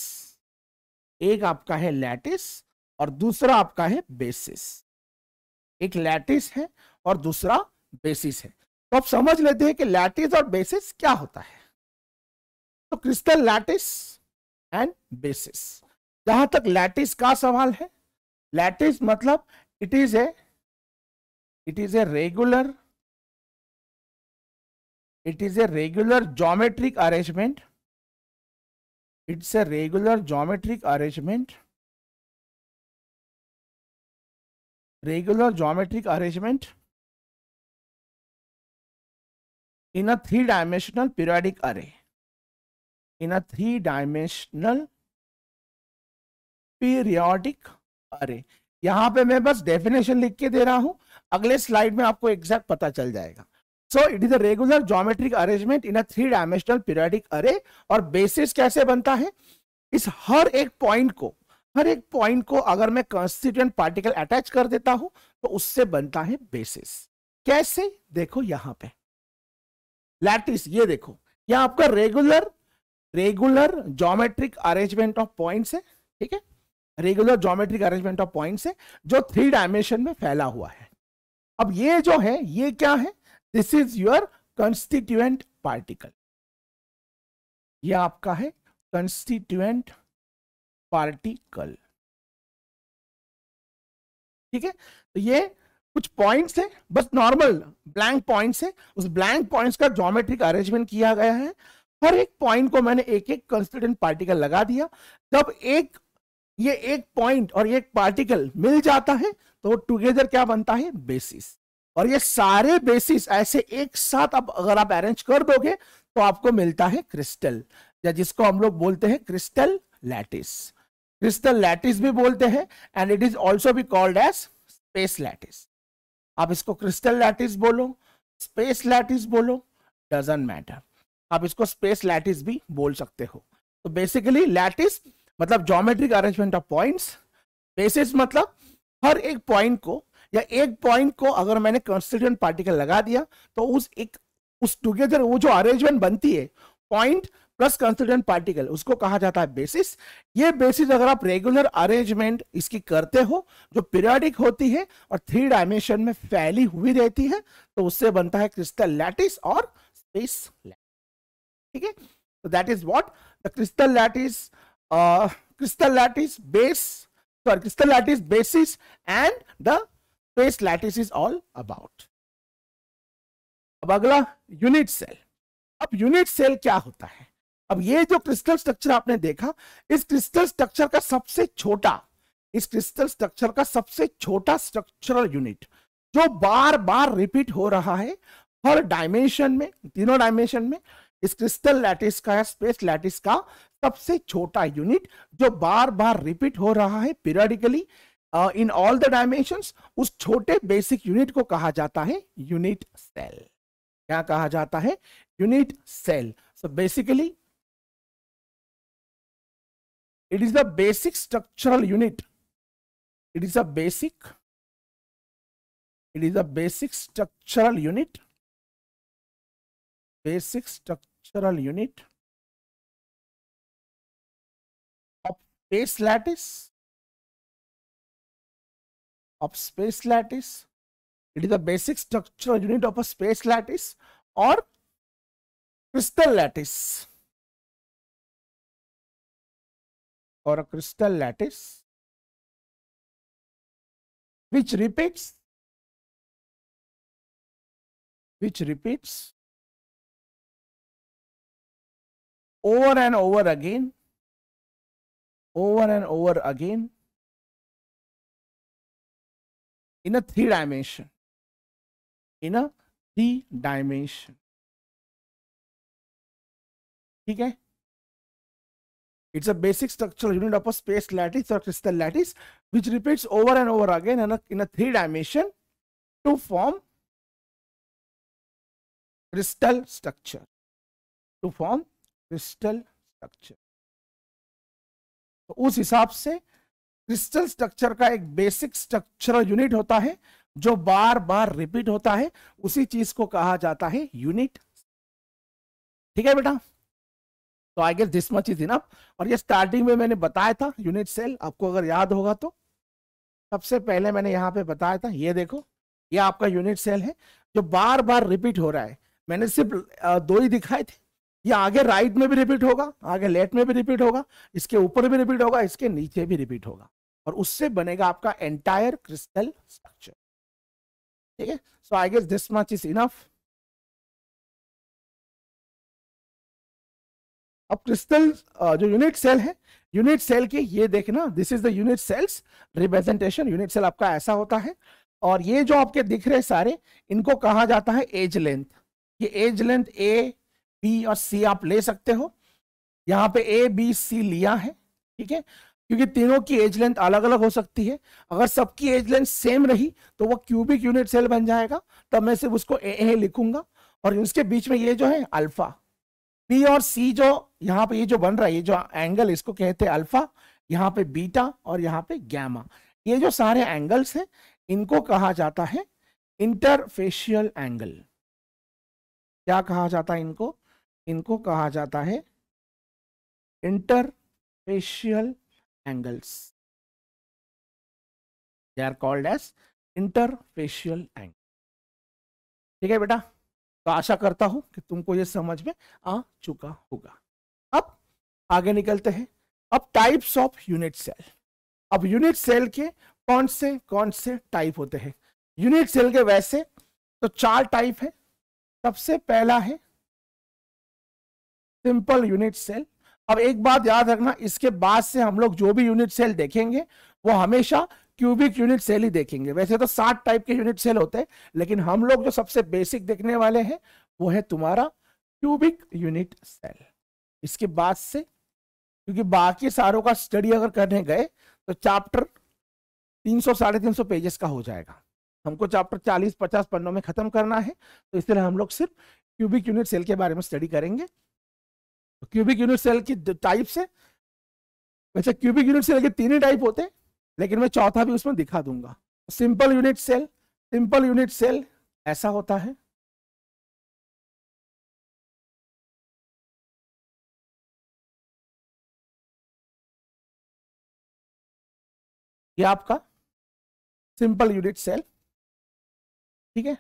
एक आपका है लैटिस और दूसरा आपका है बेसिस एक लैटिस है और दूसरा बेसिस है तो आप समझ लेते हैं कि लैटिस और बेसिस क्या होता है तो क्रिस्टल लैटिस एंड बेसिस जहां तक लैटिस का सवाल है लैटिस मतलब it is a it is a regular it is a regular geometric arrangement it's a regular geometric arrangement regular geometric arrangement in a three dimensional periodic array in a three-dimensional periodic array. यहाँ पे मैं बस डेफिनेशन लिख के दे रहा हूं अगले स्लाइड में आपको एग्जैक्ट पता चल जाएगा so it is a regular geometric arrangement in a three dimensional periodic अरे और बेसिस कैसे बनता है इस हर एक पॉइंट को हर एक पॉइंट को अगर मैं कॉन्स्टिट्यूएंट पार्टिकल अटैच कर देता हूं तो उससे बनता है बेसिस कैसे देखो यहां पे लैटिस ये देखो यहां आपका regular regular geometric arrangement of points है ठीक है regular geometric arrangement of points है जो थ्री डायमेंशन में फैला हुआ है अब ये जो है ये क्या है this is your constituent particle ये आपका है कंस्टिट्यूएंट पार्टिकल ठीक है तो ये कुछ पॉइंट्स है बस नॉर्मल ब्लैंक पॉइंट्स है उस ब्लैंक पॉइंट्स का ज्योमेट्रिक अरेंजमेंट किया गया है हर एक पॉइंट को मैंने एक एक कंस्टिट्यूंट पार्टिकल लगा दिया जब एक ये एक पॉइंट और एक पार्टिकल मिल जाता है तो टुगेदर क्या बनता है बेसिस और ये सारे बेसिस ऐसे एक साथ अब अगर आप अरेंज कर दोगे तो आपको मिलता है क्रिस्टल या जिसको हम लोग बोलते हैं क्रिस्टल लैटिस क्रिस्टल लैटिस भी बोलते हैं and it is also be called as space lattice आप इसको क्रिस्टल लैटिस बोलो स्पेस लैटिस बोलो डजेंट मैटर आप इसको स्पेस लैटिस भी बोल सकते हो तो बेसिकली लैटिस मतलब geometric arrangement of points basis मतलब हर एक पॉइंट को या एक पॉइंट को अगर मैंने कॉन्स्टिट्यूंट पार्टिकल लगा दिया तो उस एक उस टुगेदर वो जो अरेंजमेंट बनती है पॉइंट प्लस कंस्टिट्यूंट पार्टिकल उसको कहा जाता है बेसिस ये बेसिस अगर आप रेगुलर अरेंजमेंट इसकी करते हो जो पीरियडिक होती है और थ्री डायमेंशन में फैली हुई रहती है तो उससे बनता है क्रिस्टल लैटिस और स्पेस लैटिस ठीक है तो that is what the crystal lattice crystal lattice base sorry crystal lattice basis and the space lattice is all about अब अगला यूनिट सेल अब यूनिट सेल क्या होता है अब ये जो क्रिस्टल स्ट्रक्चर आपने देखा इस क्रिस्टल स्ट्रक्चर का सबसे छोटा इस क्रिस्टल स्ट्रक्चर का सबसे छोटा स्ट्रक्चरल यूनिट जो बार बार रिपीट हो रहा है हर डायमेंशन में तीनों डायमेंशन में इस क्रिस्टल लैटिस का या स्पेस लैटिस का सबसे छोटा यूनिट जो बार बार रिपीट हो रहा है periodically in all the dimension उस छोटे बेसिक यूनिट को कहा जाता है यूनिट सेल क्या कहा जाता है unit cell so basically it is the basic structural unit it is a basic it is a basic structural unit basic structural unit of space lattice of space lattice it is the basic structural unit of a space lattice or crystal lattice or a crystal lattice which repeats which repeats over and over again, over and over again in a three dimension, in a three dimension. Okay. It's a basic structural unit of a space lattice or crystal lattice which repeats over and over again in a, in a three dimension to form crystal structure. To form crystal structure तो उस हिसाब से क्रिस्टल स्ट्रक्चर का एक बेसिक स्ट्रक्चरल यूनिट होता है जो बार बार रिपीट होता है उसी चीज को कहा जाता है यूनिट ठीक है बेटा तो I guess this much is enough और ये स्टार्टिंग में मैंने बताया था यूनिट सेल आपको अगर याद होगा तो सबसे पहले मैंने यहां पे बताया था ये देखो ये आपका यूनिट सेल है जो बार बार रिपीट हो रहा है मैंने सिर्फ दो ही दिखाए थे ये आगे राइट में भी रिपीट होगा आगे लेफ्ट में भी रिपीट होगा इसके ऊपर भी रिपीट होगा इसके नीचे भी रिपीट होगा और उससे बनेगा आपका एंटायर क्रिस्टल स्ट्रक्चर ठीक है so I guess this much is enough अब क्रिस्टल uh, जो यूनिट सेल है यूनिट सेल के ये देखना this is the unit cell's representation unit cell आपका ऐसा होता है और ये जो आपके दिख रहे सारे इनको कहा जाता है एज लेंथ ये एज लेंथ ए बी और सी आप ले सकते हो यहाँ पे ए बी सी लिया है ठीक है क्योंकि तीनों की एज लेंथ अलग अलग हो सकती है अगर सबकी एज लेंथ सेम रही तो वो क्यूबिक यूनिट सेल बन जाएगा तब तो मैं सिर्फ उसको ए ए लिखूंगा और उसके बीच में ये जो है अल्फा बी और सी जो यहाँ पे ये जो बन रहा है ये जो एंगल इसको कहते हैं अल्फा यहाँ पे बीटा और यहाँ पे गैमा ये जो सारे एंगल्स हैं इनको कहा जाता है इंटरफेशियल एंगल क्या कहा जाता है इनको इनको कहा जाता है interfacial angles they are called as interfacial angle ठीक है बेटा तो आशा करता हूं कि तुमको ये समझ में आ चुका होगा अब आगे निकलते हैं अब टाइप्स ऑफ यूनिट सेल अब यूनिट सेल के कौन से कौन से टाइप होते हैं यूनिट सेल के वैसे तो चार टाइप है सबसे पहला है सिंपल यूनिट सेल अब एक बात याद रखना इसके बाद से हम लोग जो भी यूनिट सेल देखेंगे वो हमेशा क्यूबिक यूनिट सेल ही देखेंगे वैसे तो सात टाइप के यूनिट सेल होते हैं लेकिन हम लोग जो सबसे बेसिक देखने वाले हैं वो है तुम्हारा क्यूबिक यूनिट सेल इसके बाद से क्योंकि बाकी सारों का स्टडी अगर करने गए तो चैप्टर तीन सौ साढ़े तीन सौ पेजेस का हो जाएगा हमको चैप्टर चालीस पचास पन्नों में खत्म करना है तो इसलिए हम लोग सिर्फ क्यूबिक यूनिट सेल के बारे में स्टडी करेंगे क्यूबिक यूनिट सेल की टाइप से वैसे अच्छा, क्यूबिक यूनिट सेल के तीन ही टाइप होते हैं लेकिन मैं चौथा भी उसमें दिखा दूंगा simple unit cell simple unit cell ऐसा होता है ये आपका सिंपल यूनिट सेल ठीक है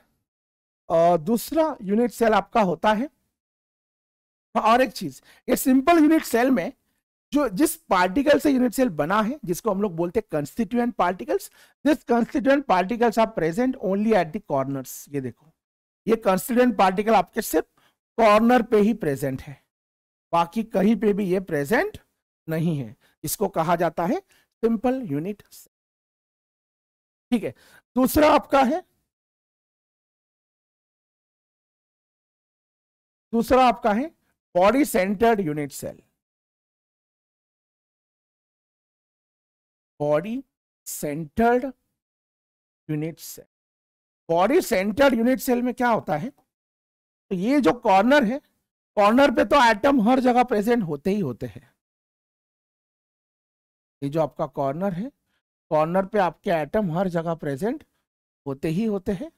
और दूसरा यूनिट सेल आपका होता है हाँ, और एक चीज ये सिंपल यूनिट सेल में जो जिस पार्टिकल से यूनिट सेल बना है जिसको हम लोग बोलते हैं constituent particles this constituent particles are present only at the corners ये देखो ये कंस्टिट्यूएंट पार्टिकल आपके सिर्फ कॉर्नर पे ही प्रेजेंट है बाकी कहीं पे भी ये प्रेजेंट नहीं है इसको कहा जाता है सिंपल यूनिट ठीक है दूसरा आपका है दूसरा आपका है body centered unit cell body centered unit cell body centred unit cell में क्या होता है तो ये जो कॉर्नर है कॉर्नर पे तो एटम हर जगह प्रेजेंट होते ही होते हैं ये जो आपका कॉर्नर है कॉर्नर पे आपके एटम हर जगह प्रेजेंट होते ही होते हैं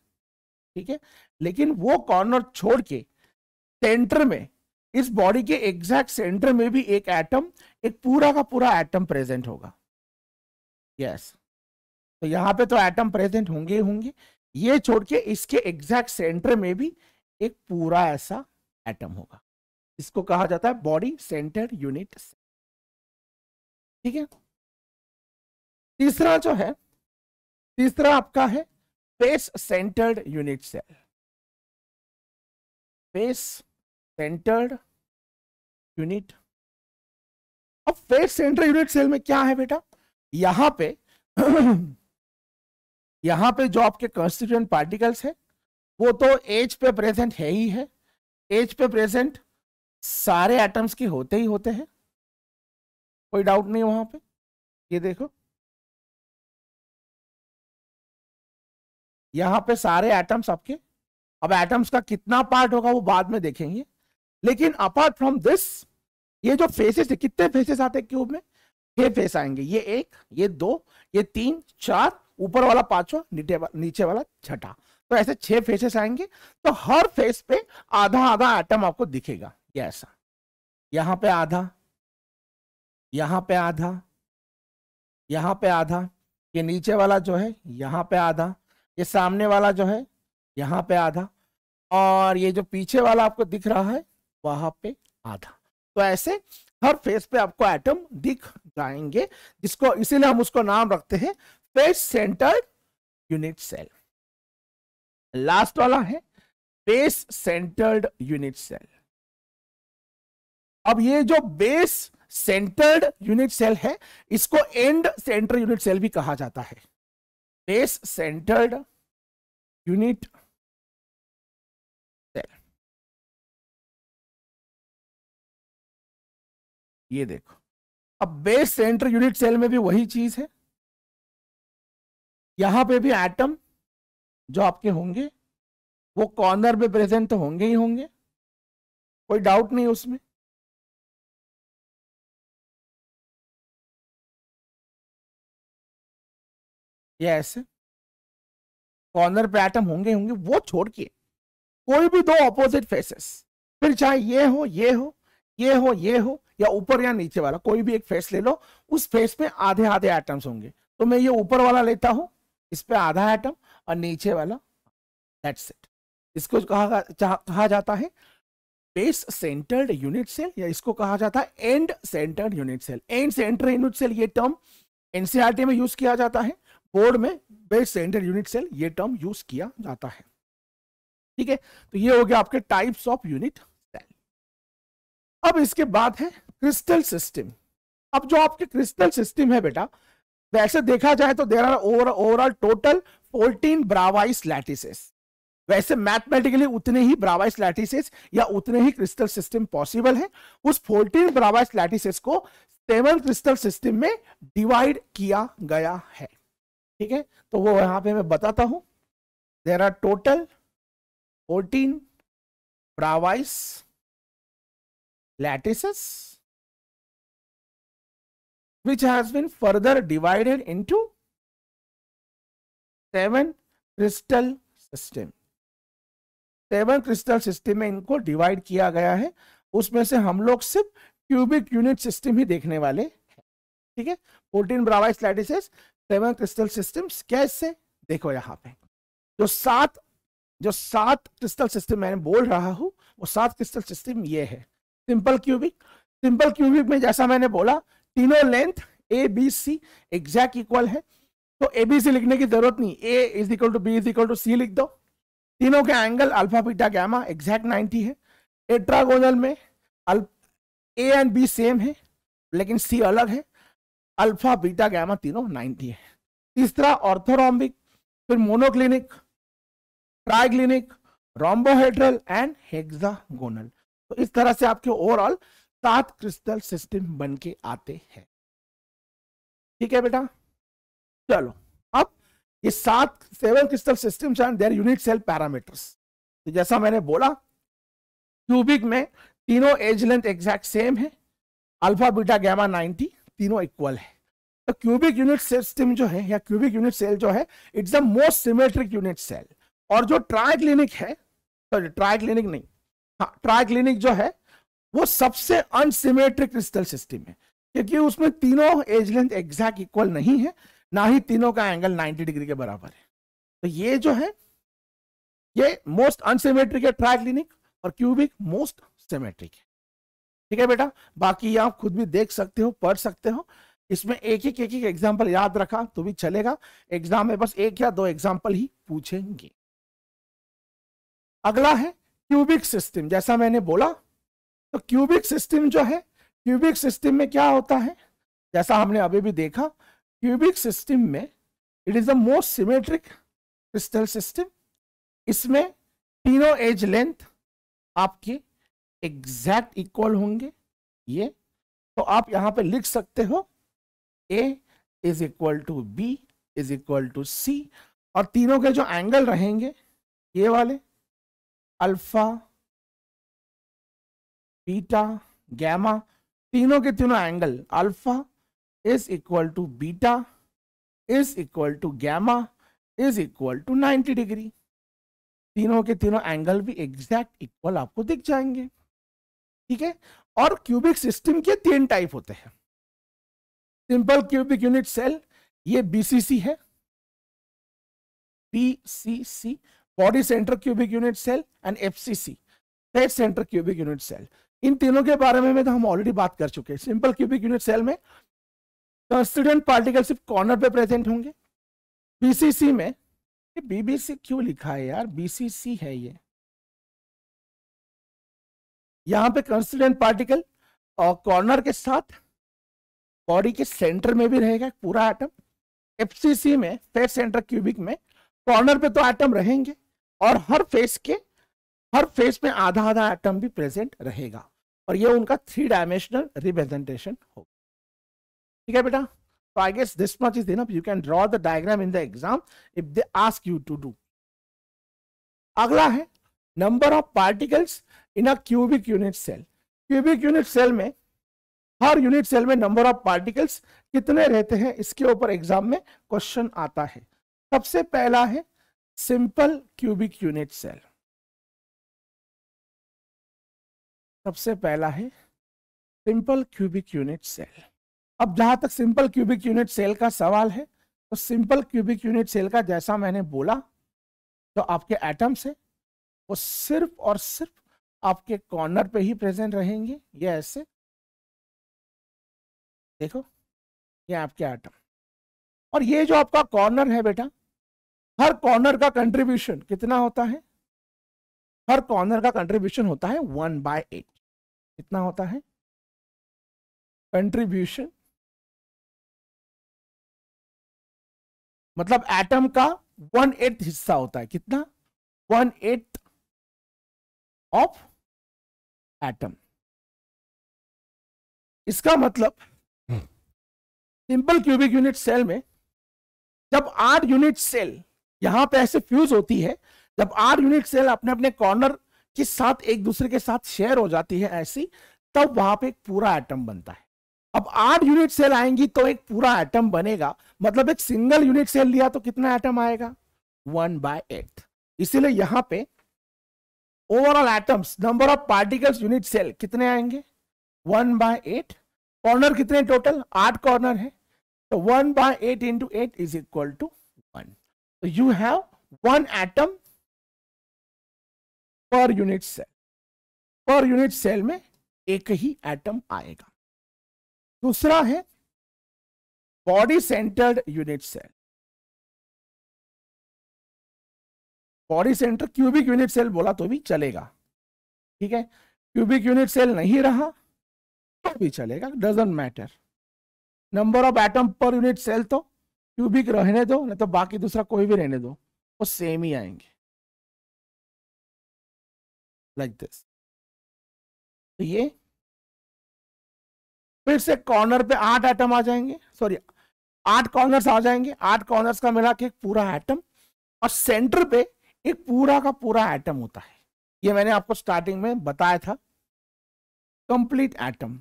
ठीक है लेकिन वो कॉर्नर छोड़ के सेंटर में इस बॉडी के एग्जैक्ट सेंटर में भी एक एटम एक पूरा का पूरा एटम प्रेजेंट होगा यस yes. तो यहां पे तो एटम प्रेजेंट होंगे होंगे ये छोड़ के इसके एग्जैक्ट सेंटर में भी एक पूरा ऐसा एटम होगा इसको कहा जाता है बॉडी सेंटर यूनिट ठीक है तीसरा जो है तीसरा आपका है face centred unit cell face centred unit अब फेट सेंटर यूनिट सेल में क्या है बेटा यहां पे यहां पे जो आपके कॉन्स्टिट्यूएंट पार्टिकल्स है वो तो एज पे प्रेजेंट है ही है एज पे प्रेजेंट सारे एटम्स के होते ही होते हैं कोई डाउट नहीं वहां पे ये देखो यहां पे सारे एटम्स आपके अब एटम्स का कितना पार्ट होगा वो बाद में देखेंगे लेकिन अपार्ट फ्रॉम दिस ये जो फेसेस है कितने फेसेस आते हैं क्यूब में छह फेस आएंगे ये एक ये दो ये तीन चार ऊपर वाला पांचवा नीचे वाला छठा तो ऐसे छह फेसेस आएंगे तो हर फेस पे आधा आधा एटम आपको दिखेगा ये ऐसा यहां पे आधा यहां पे आधा यहां पे आधा ये नीचे वाला जो है यहां पे आधा ये सामने वाला जो है यहां पे आधा और ये जो पीछे वाला आपको दिख रहा है वहां पे आधा तो ऐसे हर फेस पे आपको एटम दिख जाएंगे जिसको इसीलिए हम उसको नाम रखते हैं face centre unit cell last वाला है बेस सेंटर्ड यूनिट सेल अब ये जो बेस सेंटर्ड यूनिट सेल है इसको एंड सेंटर यूनिट सेल भी कहा जाता है बेस सेंटर्ड यूनिट ये देखो अब बेस सेंटर यूनिट सेल में भी वही चीज है यहां पे भी एटम जो आपके होंगे वो कॉर्नर पे प्रेजेंट तो होंगे ही होंगे कोई डाउट नहीं उसमें या ऐसे कॉर्नर पे एटम होंगे होंगे वो छोड़ के कोई भी दो ऑपोजिट फेसेस फिर चाहे ये हो ये हो ये हो ये हो या ऊपर या नीचे वाला कोई भी एक फेस ले लो उस फेस पे आधे आधे एटम्स होंगे तो मैं ये ऊपर वाला लेता हूं इस पे आधा एटम और नीचे वाला दैट्स इट इसको कहा कहा जाता है बेस सेंटर्ड यूनिट सेल या इसको कहा जाता है end centred unit cell end centre unit cell ये टर्म एनसीआरटी e में यूज किया जाता है बोर्ड में बेस सेंटर यूनिट सेल ये टर्म यूज किया जाता है ठीक है तो ये हो गया आपके टाइप्स ऑफ यूनिट अब इसके बाद है क्रिस्टल सिस्टम अब जो आपके क्रिस्टल सिस्टम है बेटा वैसे देखा जाए तो there are over overall total 14 Bravais lattices वैसे मैथमेटिकली उतने ही ब्रावाइस लैटिसेस या उतने ही क्रिस्टल सिस्टम पॉसिबल है उस 14 ब्रावाइस लैटिसेस को सेवन क्रिस्टल सिस्टम में डिवाइड किया गया है ठीक है तो वो यहां पे मैं बताता हूं there are total 14 Bravais lattices which has been further divided into seven crystal system seven crystal system में इनको डिवाइड किया गया है उसमें से हम लोग सिर्फ क्यूबिक यूनिट सिस्टम ही देखने वाले हैं ठीक है fourteen Bravais lattices seven crystal systems कैसे देखो यहाँ पे जो सात जो सात क्रिस्टल सिस्टम मैंने बोल रहा हूँ वो सात क्रिस्टल सिस्टम ये है सिंपल क्यूबिक सिंपल क्यूबिक में जैसा मैंने बोला तीनों length A B C exact equal है तो ए बी सी लिखने की जरूरत नहीं A is equal to B is equal to C लिख दो तीनों के angle alpha beta gamma exact ninety है एट्रागोनल में ए एंड बी सेम है लेकिन सी अलग है अल्फा बीटा गैमा तीनों नाइनटी है तीसरा ऑर्थोरॉम्बिक फिर monoclinic triclinic rhombohedral and hexagonal तो इस तरह से आपके ओवरऑल सात क्रिस्टल सिस्टम बन के आते हैं ठीक है बेटा चलो अब ये सात seven crystal system there unit cell parameters तो जैसा मैंने बोला क्यूबिक में तीनों एज लेंथ एग्जैक्ट सेम है अल्फा बीटा गैमा 90 तीनों इक्वल है तो क्यूबिक यूनिट सिस्टम जो है या क्यूबिक यूनिट सेल जो है it's the most symmetric unit cell और जो ट्राइक्लिनिक है सॉरी तो ट्राइक्लिनिक नहीं हाँ, ट्राइक्लिनिक जो है वो सबसे अनसिमेट्रिक क्रिस्टल सिस्टम है क्योंकि उसमें तीनों एज लेंथ एग्जैक्ट इक्वल नहीं है ना ही तीनों का एंगल 90 डिग्री के बराबर है तो ये जो है ये मोस्ट अनसिमेट्रिक है ट्राइक्लिनिक और क्यूबिक मोस्ट सिमेट्रिक है ठीक है बेटा बाकी आप खुद भी देख सकते हो पढ़ सकते हो इसमें एक एक एक एक एग्जाम्पल याद रखा तो भी चलेगा एग्जाम में बस एक या दो एग्जाम्पल ही पूछेंगे अगला है क्यूबिक सिस्टम जैसा मैंने बोला तो क्यूबिक सिस्टम जो है क्यूबिक सिस्टम में क्या होता है जैसा हमने अभी भी देखा क्यूबिक सिस्टम में it is the most symmetric crystal system इसमें तीनों एज लेंथ आपकी एग्जैक्ट इक्वल होंगे ये तो आप यहां पे लिख सकते हो A is equal to B is equal to C और तीनों के जो एंगल रहेंगे ये वाले अल्फा बीटा गैमा तीनों के तीनों angle alpha is equal to beta is equal to gamma is equal to 90 degree तीनों के तीनों एंगल भी एग्जैक्ट इक्वल आपको दिख जाएंगे ठीक है और क्यूबिक सिस्टम के तीन टाइप होते हैं सिंपल क्यूबिक यूनिट सेल ये बीसीसी है BCC body centre cubic unit cell and FCC head centre cubic unit cell इन तीनों के बारे में, तो हम ऑलरेडी बात कर चुके हैं सिंपल क्यूबिक यूनिट सेल में कंस्टिट्यूंट पार्टिकल सिर्फ कॉर्नर पे प्रेजेंट होंगे बीसीसी में बीबीसी क्यों लिखा है यार बीसीसी है ये यहां पे कंस्टिट्यूंट पार्टिकल और कॉर्नर के साथ बॉडी के सेंटर में भी रहेगा पूरा एटम एफसीसी में फेट सेंटर क्यूबिक में कॉर्नर पे तो एटम रहेंगे और हर फेस के हर फेस में आधा आधा एटम भी प्रेजेंट रहेगा और ये उनका थ्री डायमेंशनल रिप्रेजेंटेशन होगा ठीक है बेटा तो I guess this much is enough you can draw the diagram in the exam if they ask you to do अगला है number of particles in a cubic unit cell cubic unit cell में हर यूनिट सेल में नंबर ऑफ पार्टिकल्स कितने रहते हैं इसके ऊपर एग्जाम में क्वेश्चन आता है सबसे पहला है सिंपल क्यूबिक यूनिट सेल सबसे पहला है सिंपल क्यूबिक यूनिट सेल अब जहां तक सिंपल क्यूबिक यूनिट सेल का सवाल है तो सिंपल क्यूबिक यूनिट सेल का जैसा मैंने बोला जो आपके एटम्स है वो सिर्फ और सिर्फ आपके कॉर्नर पे ही प्रेजेंट रहेंगे ये ऐसे देखो ये आपके एटम और ये जो आपका कॉर्नर है बेटा हर कॉर्नर का कंट्रीब्यूशन कितना होता है हर कॉर्नर का कंट्रीब्यूशन होता है वन बाय एट कितना होता है कंट्रीब्यूशन मतलब एटम का वन एट हिस्सा होता है कितना वन एट ऑफ एटम इसका मतलब सिंपल क्यूबिक यूनिट सेल में जब आठ यूनिट सेल यहाँ पे ऐसे फ्यूज होती है जब आर यूनिट सेल अपने अपने कॉर्नर के साथ एक दूसरे के साथ शेयर हो जाती है ऐसी तब वहां पे एक पूरा एटम बनता है अब आठ यूनिट सेल आएंगी तो एक पूरा एटम बनेगा मतलब एक सिंगल यूनिट सेल लिया तो कितना एटम आएगा वन बाय एट इसीलिए यहां पे overall atoms number of particles unit cell कितने आएंगे वन बाय एट कॉर्नर कितने टोटल आठ कॉर्नर है तो one by eight into eight is equal to So you have one atom per unit cell per unit cell में एक ही एटम आएगा दूसरा है body centred unit cell body centre cubic unit cell बोला तो भी चलेगा ठीक है क्यूबिक यूनिट सेल नहीं रहा तो भी चलेगा doesn't matter number of atom per unit cell तो क्यूबिक रहने दो नहीं तो बाकी दूसरा कोई भी रहने दो वो सेम ही आएंगे लाइक like दिस तो ये फिर से कॉर्नर पे आठ आइटम आ जाएंगे सॉरी आठ कॉर्नर्स आ जाएंगे आठ कॉर्नर्स का मिला के एक पूरा आइटम और सेंटर पे एक पूरा का पूरा एटम होता है ये मैंने आपको स्टार्टिंग में बताया था कंप्लीट आइटम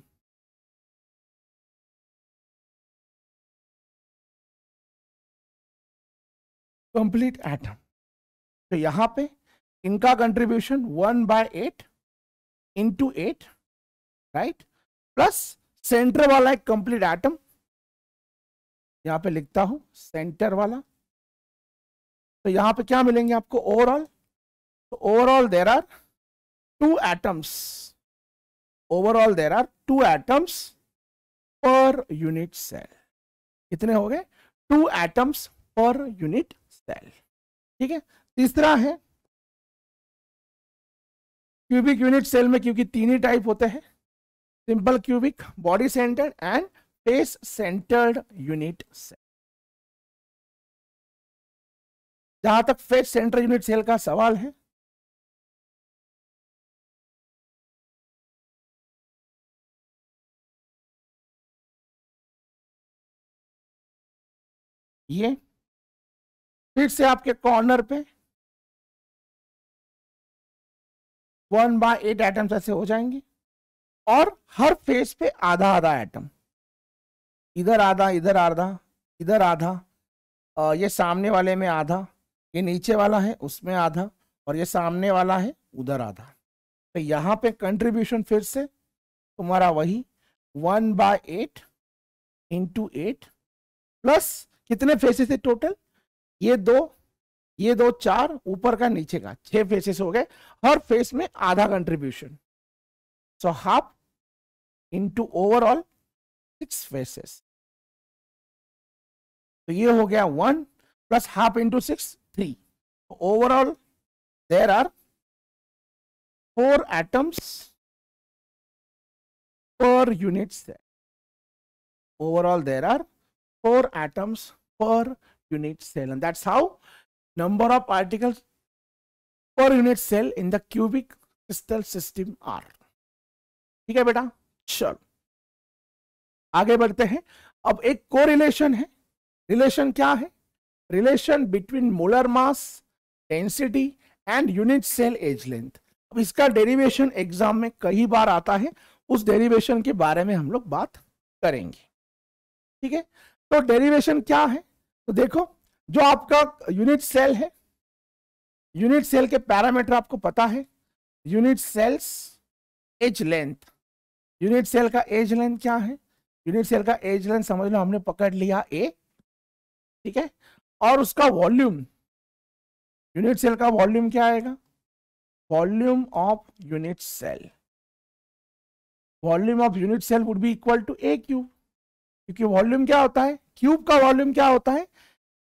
कंप्लीट एटम तो यहां पे इनका contribution one by eight into eight right plus centre वाला एक कंप्लीट एटम यहां पे लिखता हूं सेंटर वाला तो यहां पे क्या मिलेंगे आपको ओवरऑल तो overall there are two atoms overall there are two atoms per unit cell कितने हो गए two atoms per unit cell ठीक है तीसरा है क्यूबिक यूनिट सेल में क्योंकि तीन ही टाइप होते हैं simple cubic body centred and face centred unit cell जहां तक फेस सेंटर यूनिट सेल का सवाल है ये फिर से आपके कॉर्नर पे वन बाय एट एटम्स ऐसे हो जाएंगे और हर फेस पे आधा आधा एटम इधर आधा इधर आधा इधर आधा ये सामने वाले में आधा ये नीचे वाला है उसमें आधा और ये सामने वाला है उधर आधा तो यहाँ पे कंट्रीब्यूशन फिर से तुम्हारा वही one by eight into eight plus कितने फेसेस है टोटल ये दो ये दो चार ऊपर का नीचे का छह फेसेस हो गए हर फेस में आधा contribution so half into overall six faces तो ये हो गया one plus half into six three overall there are four atoms per units cell. Overall there are four atoms per unit cell and that's how number of particles per unit cell in the cubic crystal system are theek hai beta चलो आगे बढ़ते हैं अब एक कोरिलेशन है रिलेशन क्या है relation between molar mass density and unit cell edge length अब इसका डेरिवेशन एग्जाम में कई बार आता है उस डेरिवेशन के बारे में हम लोग बात करेंगे ठीक है तो डेरिवेशन क्या है तो देखो जो आपका यूनिट सेल है यूनिट सेल के पैरामीटर आपको पता है unit cell's edge length unit cell का एज लेंथ क्या है यूनिट सेल का एज लेंथ समझ लो हमने पकड़ लिया ए ठीक है और उसका वॉल्यूम यूनिट सेल का वॉल्यूम क्या आएगा volume of unit cell volume of unit cell would be equal to A cube क्योंकि वॉल्यूम क्या होता है क्यूब का वॉल्यूम क्या होता है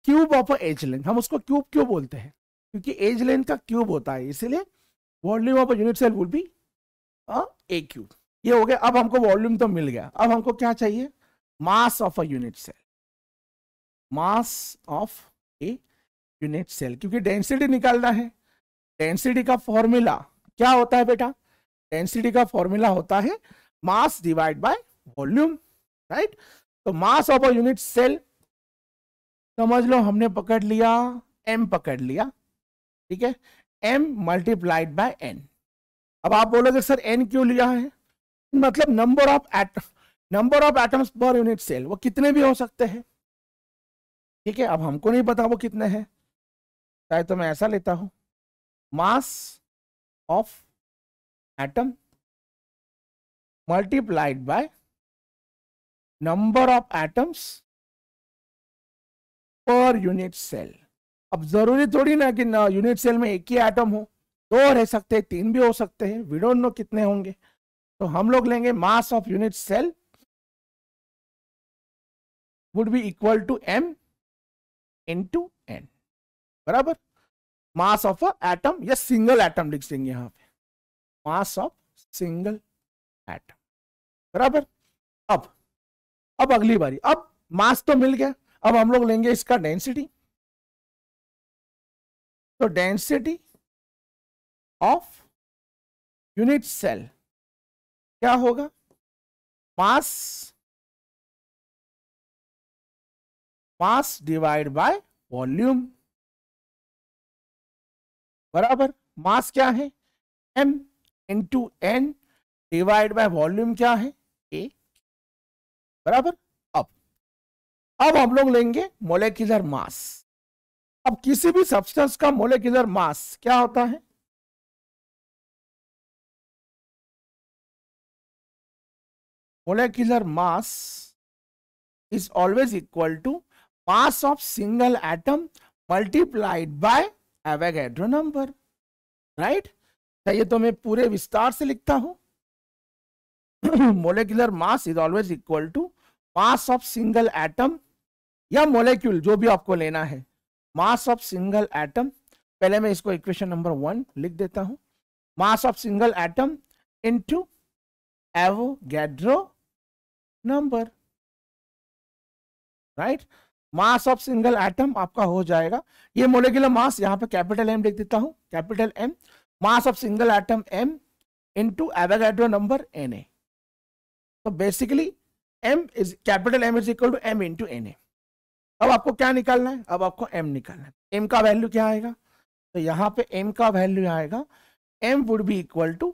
क्यूब ऑफ एज लेंथ हम उसको क्यूब क्यों बोलते हैं क्योंकि एज लेंथ का क्यूब होता है इसीलिए volume of unit cell would be A cube ये हो गया अब हमको वॉल्यूम तो मिल गया अब हमको क्या चाहिए mass of a unit cell mass of a unit cell क्योंकि डेंसिटी निकालना है डेंसिटी का फॉर्मूला क्या होता है बेटा डेंसिटी का फॉर्मूला होता है mass divide by volume right तो mass of a unit cell समझ लो हमने पकड़ लिया एम पकड़ लिया ठीक है एम मल्टीप्लाइड बाय एन अब आप बोलोगे सर एन क्यों लिया है मतलब number of atom number of atoms per unit cell वो कितने भी हो सकते हैं ठीक है अब हमको नहीं पता वो कितने हैं चाहे तो मैं ऐसा लेता हूं mass of atom multiplied by number of atoms per unit cell अब जरूरी थोड़ी ना कि ना यूनिट सेल में एक ही एटम हो दो रह सकते हैं तीन भी हो सकते हैं वी डोंट नो कितने होंगे तो हम लोग लेंगे mass of unit cell would be equal to M to N बराबर मास ऑफ एटम या सिंगल एटम लिख देंगे यहां पे मास ऑफ सिंगल एटम बराबर अब अब अगली बारी अब मास तो मिल गया अब हम लोग लेंगे इसका डेंसिटी तो डेंसिटी ऑफ यूनिट सेल क्या होगा mass mass divide by volume बराबर मास क्या है M into N divide by volume क्या है बराबर अब अब हम लोग लेंगे मोलेक्यूलर मास अब किसी भी सब्सटेंस का मोलेक्यूलर मास क्या होता है molecular mass is always equal to mass of single atom multiplied by Avogadro number right चाहिए तो मैं पूरे विस्तार से लिखता हूं molecular mass is always equal to mass of single atom या मोलिक्यूल जो भी आपको लेना है मास ऑफ सिंगल एटम पहले मैं इसको इक्वेशन नंबर वन लिख देता हूं mass of single atom into Avogadro number right mass of single atom आपका हो जाएगा ये मोलिकुलर मास यहां पे कैपिटल एम लिख देता हूं capital M mass of single atom m into Avogadro number N A तो basically m m is M to m into N A अब आपको क्या निकालना है अब आपको m निकालना है m का वैल्यू क्या आएगा तो यहाँ पे m का वैल्यू आएगा m would be equal to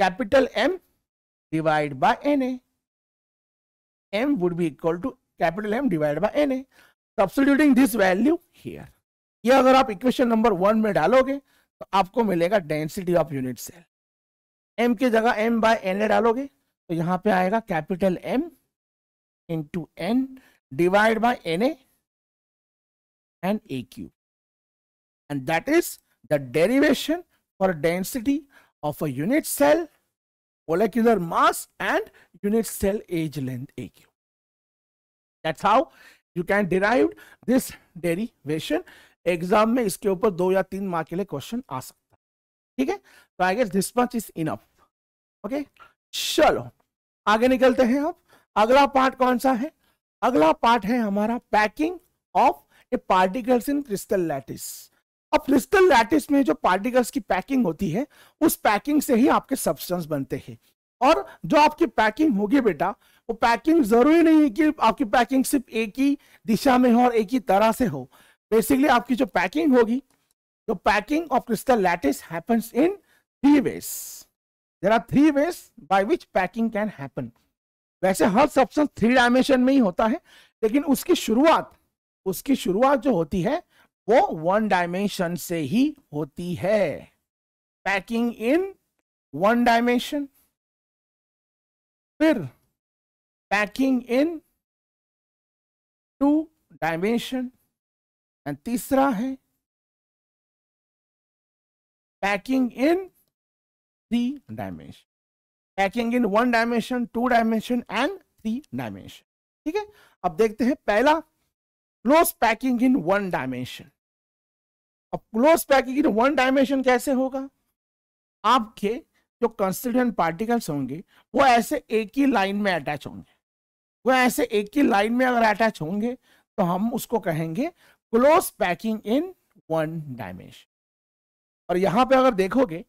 capital M divide by N m would be to capital M M by N A Substituting this value here ये अगर आप इक्वेशन नंबर वन में डालोगे तो आपको मिलेगा density of unit cell m के जगह m बाय ए डालोगे तो यहाँ पे आएगा capital M into N divide by N and a cube and that is the derivation for density of a unit cell mass and unit cell edge length a cube that's how you can derive this derivation exam में इसके ऊपर दो या तीन मार्क के लिए क्वेश्चन आ सकता है ठीक है तो I guess this much is enough okay चलो आगे निकलते हैं अब अगला पार्ट कौन सा है अगला पार्ट है हमारा packing of a particles in crystal lattice अब क्रिस्टल लैटिस में जो पार्टिकल्स की पैकिंग होती है उस पैकिंग से ही आपके सब्सटेंस बनते हैं और जो आपकी पैकिंग होगी बेटा वो पैकिंग जरूरी नहीं है कि आपकी पैकिंग सिर्फ एक ही दिशा में हो और एक ही तरह से हो बेसिकली आपकी जो पैकिंग होगी जो packing of crystal lattice happens in three ways there are three ways by which packing can happen वैसे हर सप्शन थ्री डायमेंशन में ही होता है लेकिन उसकी शुरुआत उसकी शुरुआत जो होती है वो वन डायमेंशन से ही होती है पैकिंग इन वन डायमेंशन फिर packing in two dimension and तीसरा है packing in three dimension packing in one dimension two dimension and three dimension ठीक है अब देखते हैं पहला close packing in one dimension अब close packing in one dimension कैसे होगा आपके जो कंस्टिट्यूएंट पार्टिकल्स होंगे वो ऐसे एक ही लाइन में अटैच होंगे वो ऐसे एक ही लाइन में अगर अटैच होंगे तो हम उसको कहेंगे close packing in one dimension और यहां पे अगर देखोगे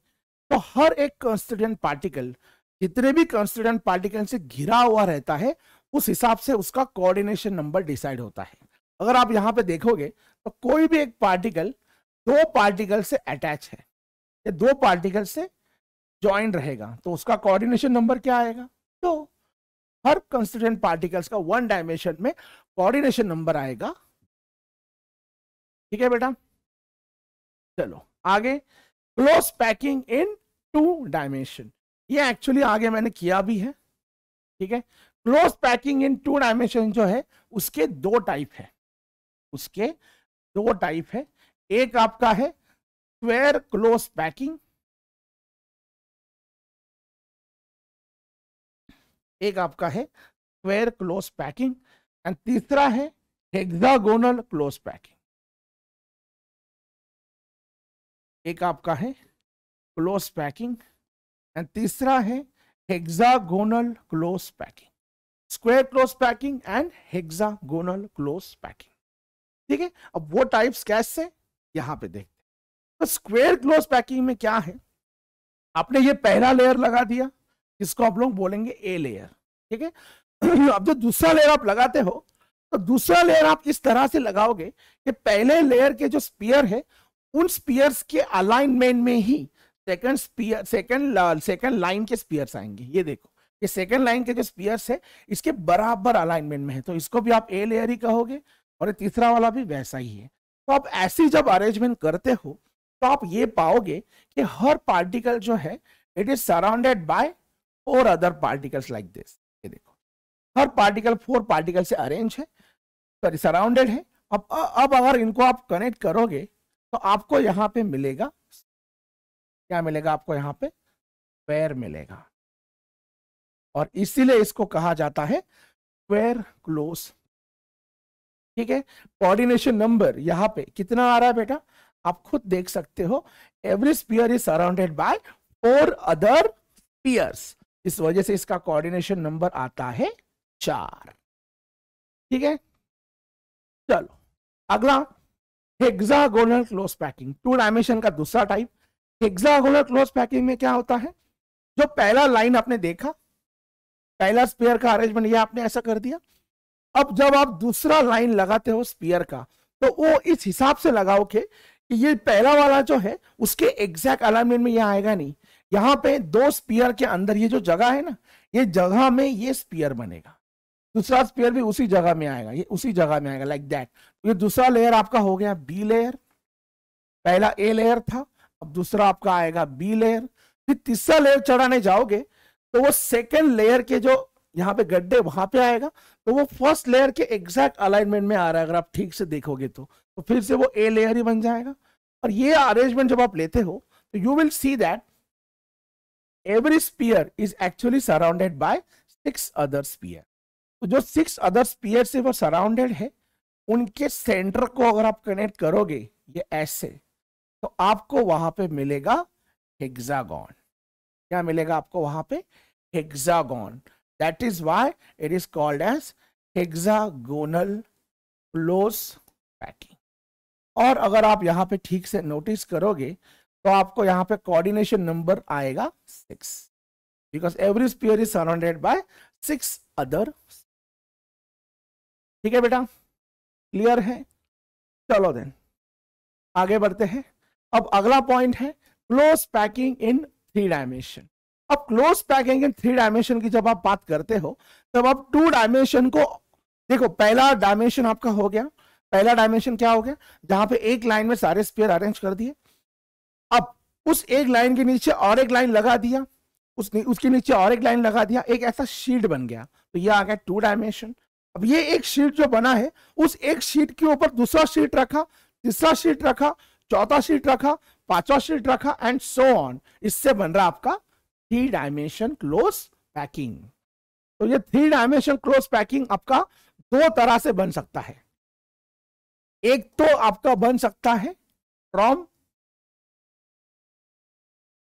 तो हर एक कॉन्स्टिट्यूंट पार्टिकल जितने भी कॉन्स्टिट्यूंट पार्टिकल से घिरा हुआ रहता है उस हिसाब से उसका कोऑर्डिनेशन नंबर डिसाइड होता है अगर आप यहाँ पे देखोगे तो कोई भी एक पार्टिकल दो पार्टिकल से अटैच है या दो पार्टिकल से ज्वाइन रहेगा तो उसका कोऑर्डिनेशन नंबर क्या आएगा तो हर कॉन्स्टिडेंट पार्टिकल्स का वन डायमेंशन में कोऑर्डिनेशन नंबर आएगा ठीक है बेटा चलो आगे close packing in two dimension ये एक्चुअली आगे मैंने किया भी है ठीक है close packing in two dimension जो है उसके दो टाइप है उसके दो टाइप है एक आपका है स्क्वेयर क्लोज पैकिंग एक आपका है स्क्वेयर क्लोज पैकिंग एंड तीसरा है हेक्सागोनल क्लोज पैकिंग एक आपका है क्लोज पैकिंग एंड तीसरा है hexagonal close packing square close packing and hexagonal close packing ठीक है अब वो टाइप्स कैसे यहां पे देखते तो स्क्वायर क्लोज पैकिंग में क्या है आपने ये पहला लेयर लगा दिया इसको आप लोग बोलेंगे ए लेयर ठीक है अब जो दूसरा लेयर आप लगाते हो तो दूसरा लेयर आप इस तरह से लगाओगे कि पहले लेयर के जो स्पीयर है उन स्पीयर्स के अलाइनमेंट में ही second sphere second second line के स्पीयर्स आएंगे ये देखो ये सेकंड लाइन के जो स्पीयर्स है इसके बराबर अलाइनमेंट में है तो इसको भी आप ए लेयर ही कहोगे और ये तीसरा वाला भी वैसा ही है तो आप ऐसी जब अरेंजमेंट करते हो तो आप ये पाओगे कि हर पार्टिकल जो है it is surrounded by four other particles like this ये देखो हर पार्टिकल फोर पार्टिकल से अरेंज है सॉरी सराउंडेड है अब अब अगर इनको आप कनेक्ट करोगे तो आपको यहाँ पे मिलेगा क्या मिलेगा आपको यहाँ पे स्क्वायर मिलेगा और इसीलिए इसको कहा जाता है स्क्वायर क्लोज ठीक है कोऑर्डिनेशन नंबर यहाँ पे कितना आ रहा है बेटा आप खुद देख सकते हो every sphere is surrounded by four other spheres इस वजह से इसका कोऑर्डिनेशन नंबर आता है चार ठीक है चलो अगला hexagonal close packing two dimension का दूसरा टाइप हेक्सागोनल क्लोज पैकिंग में क्या होता है जो पहला लाइन आपने देखा पहला स्पेयर का अरेंजमेंट ये आपने ऐसा कर दिया अब जब आप दूसरा लाइन लगाते हो स्पीयर का तो वो इस हिसाब से लगाओ के कि ये पहला वाला जो है उसके एग्जैक्ट अलाइनमेंट में यह आएगा नहीं यहाँ पे दो स्पीयर के अंदर ये जो जगह है ना ये जगह में ये स्पीयर बनेगा दूसरा स्पीयर भी उसी जगह में आएगा ये उसी जगह में आएगा लाइक like दैट ये दूसरा लेयर आपका हो गया बी लेयर पहला ए लेयर था अब दूसरा आपका आएगा बी लेयर फिर तीसरा लेयर चढ़ाने जाओगे तो वो सेकेंड लेयर के जो यहाँ पे गड्ढे वहां पे आएगा तो वो फर्स्ट लेयर के एग्जैक्ट अलाइनमेंट में आ रहा है अगर आप ठीक से देखोगे तो तो फिर से वो ए लेयर ही बन जाएगा और ये अरेंजमेंट जब आप लेते हो तो you will see that every sphere is actually surrounded by six other sphere तो जो सिक्स अदर स्पीयर से वो सराउंडेड है उनके सेंटर को अगर आप कनेक्ट करोगे ये ऐसे तो आपको वहां पे मिलेगा हेक्सागोन क्या मिलेगा आपको वहां पे hexagon that is why it is called as hexagonal close packing और अगर आप यहाँ पे ठीक से नोटिस करोगे तो आपको यहाँ पे कोऑर्डिनेशन नंबर आएगा six because every sphere is surrounded by six other ठीक है बेटा क्लियर है चलो देन आगे बढ़ते हैं अब अगला पॉइंट है close packing in three dimension अब close packing in three dimension की जब आप बात करते हो तब आप टू डायमेंशन को देखो पहला डायमेंशन आपका हो गया पहला डायमेंशन क्या हो गया जहां पे एक लाइन में सारे स्पेयर अरेंज कर दिए अब उस एक लाइन के नीचे और एक लाइन लगा दिया उसके नीचे और एक लाइन लगा दिया एक ऐसा शील्ड बन गया तो यह आ गया टू डायमेंशन अब ये एक शीट जो बना है उस एक शीट के ऊपर दूसरा शीट रखा तीसरा शीट रखा चौथा शीट रखा पांचवा शीट रखा एंड सो ऑन इससे बन रहा आपका थ्री डायमेंशन क्लोज पैकिंग तो ये थ्री डायमेंशन क्लोज पैकिंग आपका दो तरह से बन सकता है एक तो आपका बन सकता है from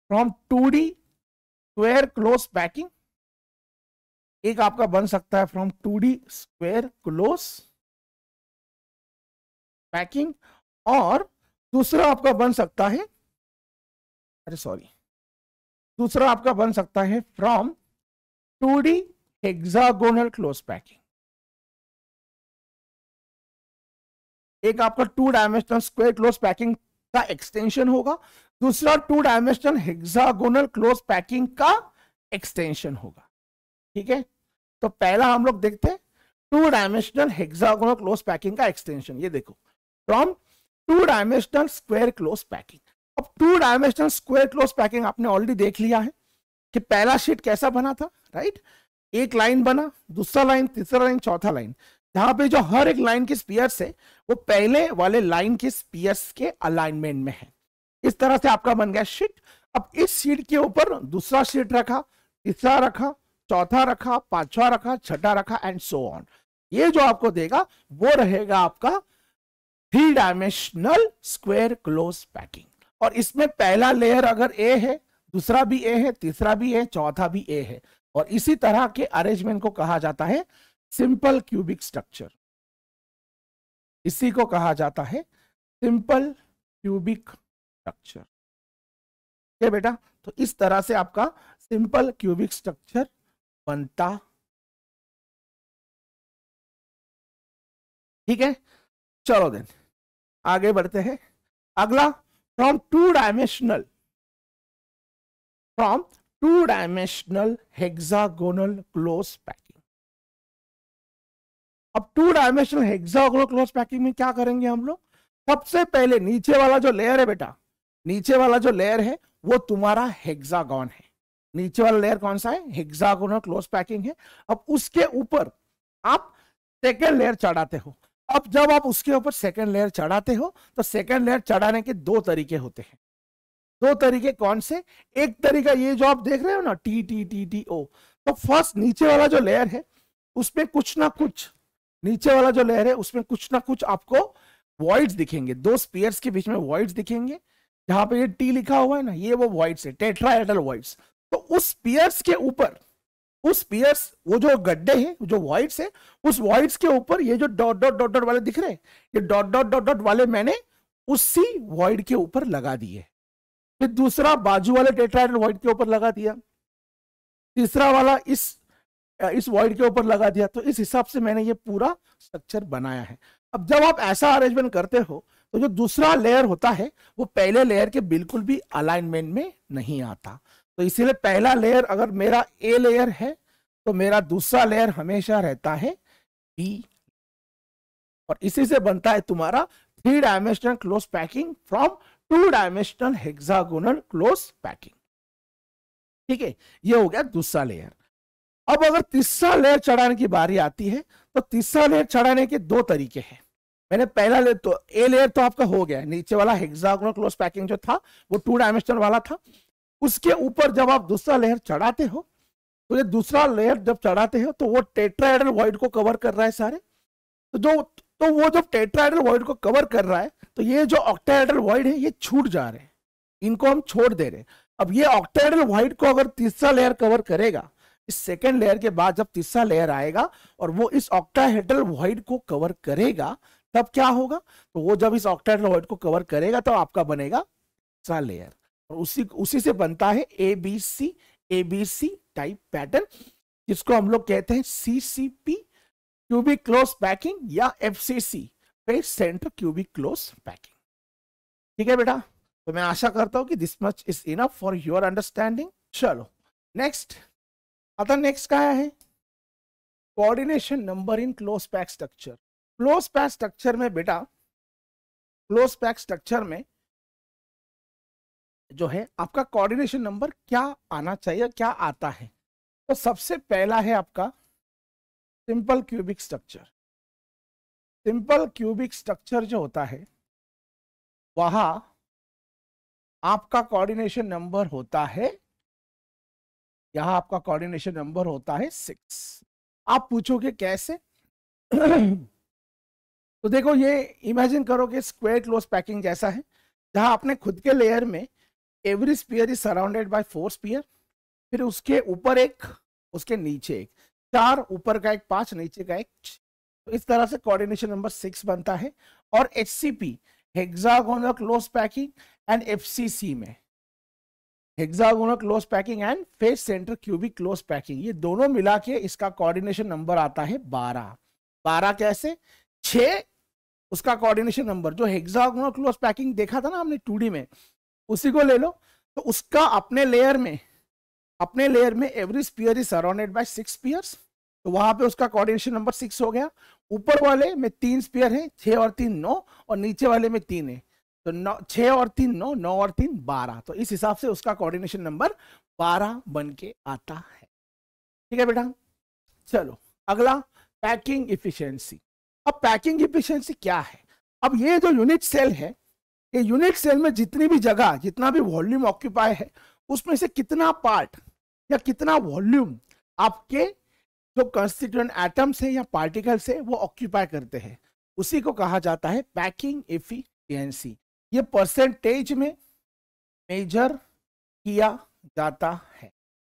from two D square close packing एक आपका बन सकता है from two D square close packing और दूसरा आपका बन सकता है अरे सॉरी दूसरा आपका बन सकता है from two D hexagonal close packing एक आपका two dimensional square close packing का एक्सटेंशन होगा दूसरा two dimensional hexagonal close packing का एक्सटेंशन होगा ठीक है तो पहला हम लोग देखते two dimensional hexagonal close packing का एक्सटेंशन ये देखो from two dimensional square close packing अब two dimensional square close packing आपने ऑलरेडी देख लिया है कि पहला शीट कैसा बना था राइट एक लाइन बना दूसरा लाइन तीसरा लाइन चौथा लाइन जहां पे जो हर एक लाइन के स्पीयर्स है वो पहले वाले लाइन के स्पीयर्स के अलाइनमेंट में है इस तरह से आपका बन गया शीट अब इस शीट के ऊपर दूसरा शीट रखा तीसरा रखा चौथा रखा पांचवा रखा छठा रखा एंड सो ऑन ये जो आपको देगा वो रहेगा आपका three dimensional square close packing और इसमें पहला लेयर अगर ए है दूसरा भी ए है तीसरा भी ए चौथा भी ए है और इसी तरह के अरेंजमेंट को कहा जाता है सिंपल क्यूबिक स्ट्रक्चर इसी को कहा जाता है सिंपल क्यूबिक स्ट्रक्चर ठीक है बेटा तो इस तरह से आपका सिंपल क्यूबिक स्ट्रक्चर बनता ठीक है चलो देन आगे बढ़ते हैं अगला from two dimensional from two dimensional hexagonal close packing अब two dimensional hexagonal close packing में क्या करेंगे हम लोग सबसे पहले नीचे वाला जो लेयर है बेटा नीचे वाला जो लेयर है वो तुम्हारा हेक्सागोन है नीचे वाला लेयर कौन सा है हेक्सागोनल क्लोज पैकिंग है अब उसके ऊपर आप सेकेंड लेयर चढ़ाते हो अब जब आप उसके ऊपर सेकेंड लेयर चढ़ाते हो तो सेकेंड लेयर चढ़ाने के दो तरीके होते हैं दो तरीके कौन से एक तरीका ये जो आप देख रहे हो ना T T T T O तो फर्स्ट नीचे वाला जो लेयर है उसमें कुछ ना कुछ नीचे वाला जो लेयर है उसमें कुछ ना कुछ आपको वॉइड्स दिखेंगे दो स्पेयर्स के बीच में वॉइड्स दिखेंगे जहां पे ये टी लिखा हुआ है ना ये वो वॉइड्स है टेट्राएडल वॉइड्स तो उस पियर्स के ऊपर उस पियर्स वो जो गड्ढे हैं जो वॉइड्स हैं उस वॉइड्स के ऊपर ये जो डॉट डॉट डॉट डॉट वाले दिख रहे हैं ये डॉट डॉट डॉट डॉट वाले मैंने उसी वॉइड के ऊपर लगा दिए फिर दूसरा बाजू वाले टेट्राइड वॉइड के ऊपर लगा दिया तीसरा वाला इस इस वॉइड के ऊपर लगा दिया तो इस हिसाब से मैंने ये पूरा स्ट्रक्चर बनाया है अब जब आप ऐसा अरेंजमेंट करते हो तो जो दूसरा लेयर होता है वो पहले लेयर के बिल्कुल भी अलाइनमेंट में नहीं आता तो इसीलिए पहला लेयर अगर मेरा ए लेयर है तो मेरा दूसरा लेयर हमेशा रहता है बी और इसी से बनता है तुम्हारा three dimensional close packing from two dimensional hexagonal close packing ठीक है ये हो गया दूसरा लेयर अब अगर तीसरा लेयर चढ़ाने की बारी आती है तो तीसरा लेयर चढ़ाने के दो तरीके हैं मैंने पहला लेयर तो ए लेयर तो आपका हो गया नीचे वाला हेक्सागोनल क्लोज पैकिंग जो था वो टू डायमेंशनल वाला था उसके ऊपर जब आप दूसरा लेयर चढ़ाते हो तो ये दूसरा लेयर जब चढ़ाते हो तो वो टेट्राइडल वाइड को कवर कर रहा है सारे तो जो तो वो जब टेट्राइडल वाइड को कवर कर रहा है तो ये जो ऑक्टाइडल वाइड है ये छूट जा रहे हैं इनको हम छोड़ दे रहे हैं अब ये ऑक्टाइडल वाइड को अगर तीसरा लेयर कवर करेगा इस सेकेंड लेयर के बाद जब तीसरा लेयर आएगा और वो इस ऑक्टाहेड्रल वाइड को कवर करेगा तब क्या होगा तो वो जब इस ऑक्टाइडल वाइड को कवर करेगा तो आपका बनेगा तीसरा लेयर और उसी उसी से बनता है A B C A B C type pattern जिसको हम लोग कहते हैं C C P cubic close packing या F C C face centre cubic close packing ठीक है बेटा तो मैं आशा करता हूं कि this much is enough for your understanding चलो नेक्स्ट अतः नेक्स्ट क्या है coordination number in close pack structure close pack structure में बेटा क्लोज पैक स्ट्रक्चर में जो है आपका कोऑर्डिनेशन नंबर क्या आना चाहिए क्या आता है तो सबसे पहला है आपका simple cubic structure simple cubic structure जो होता है वहां आपका कोऑर्डिनेशन नंबर होता है यहां आपका कोऑर्डिनेशन नंबर होता है सिक्स आप पूछोगे कैसे तो देखो ये इमेजिन करो कि स्क्वेयर क्लोज पैकिंग जैसा है जहां आपने खुद के लेयर में every sphere is surrounded by four sphere फिर उसके ऊपर एक उसके नीचे एक चार ऊपर का एक पांच नीचे का एक तो इस तरह से कोऑर्डिनेशन नंबर सिक्स बनता है और H C P hexagonal close packing and F C C में hexagonal close packing and face centre cubic close packing ये दोनों मिला के इसका कोऑर्डिनेशन नंबर आता है बारह बारह कैसे छ उसका कोऑर्डिनेशन नंबर जो हेक्सागोनल क्लोज पैकिंग देखा था ना हमने टू में उसी को ले लो तो उसका अपने लेयर में अपने लेयर में every sphere is surrounded by six spheres तो वहां पे उसका कोऑर्डिनेशन नंबर सिक्स हो गया ऊपर वाले में तीन स्पीयर है छः और तीन नौ और नीचे वाले में तीन है तो नौ छः और तीन नौ नौ और तीन बारह तो इस हिसाब से उसका कोऑर्डिनेशन नंबर बारह बन के आता है ठीक है बेटा चलो अगला पैकिंग इफिशियंसी अब पैकिंग इफिशियंसी क्या है अब ये जो यूनिट सेल है ये यूनिट सेल में जितनी भी जगह जितना भी वॉल्यूम ऑक्यूपाई है उसमें से कितना पार्ट या कितना वॉल्यूम आपके जो कंस्टिट्यूएंट एटम्स है या पार्टिकल्स है वो ऑक्यूपाई करते हैं उसी को कहा जाता है पैकिंग एफिशिएंसी ये परसेंटेज में मेजर किया जाता है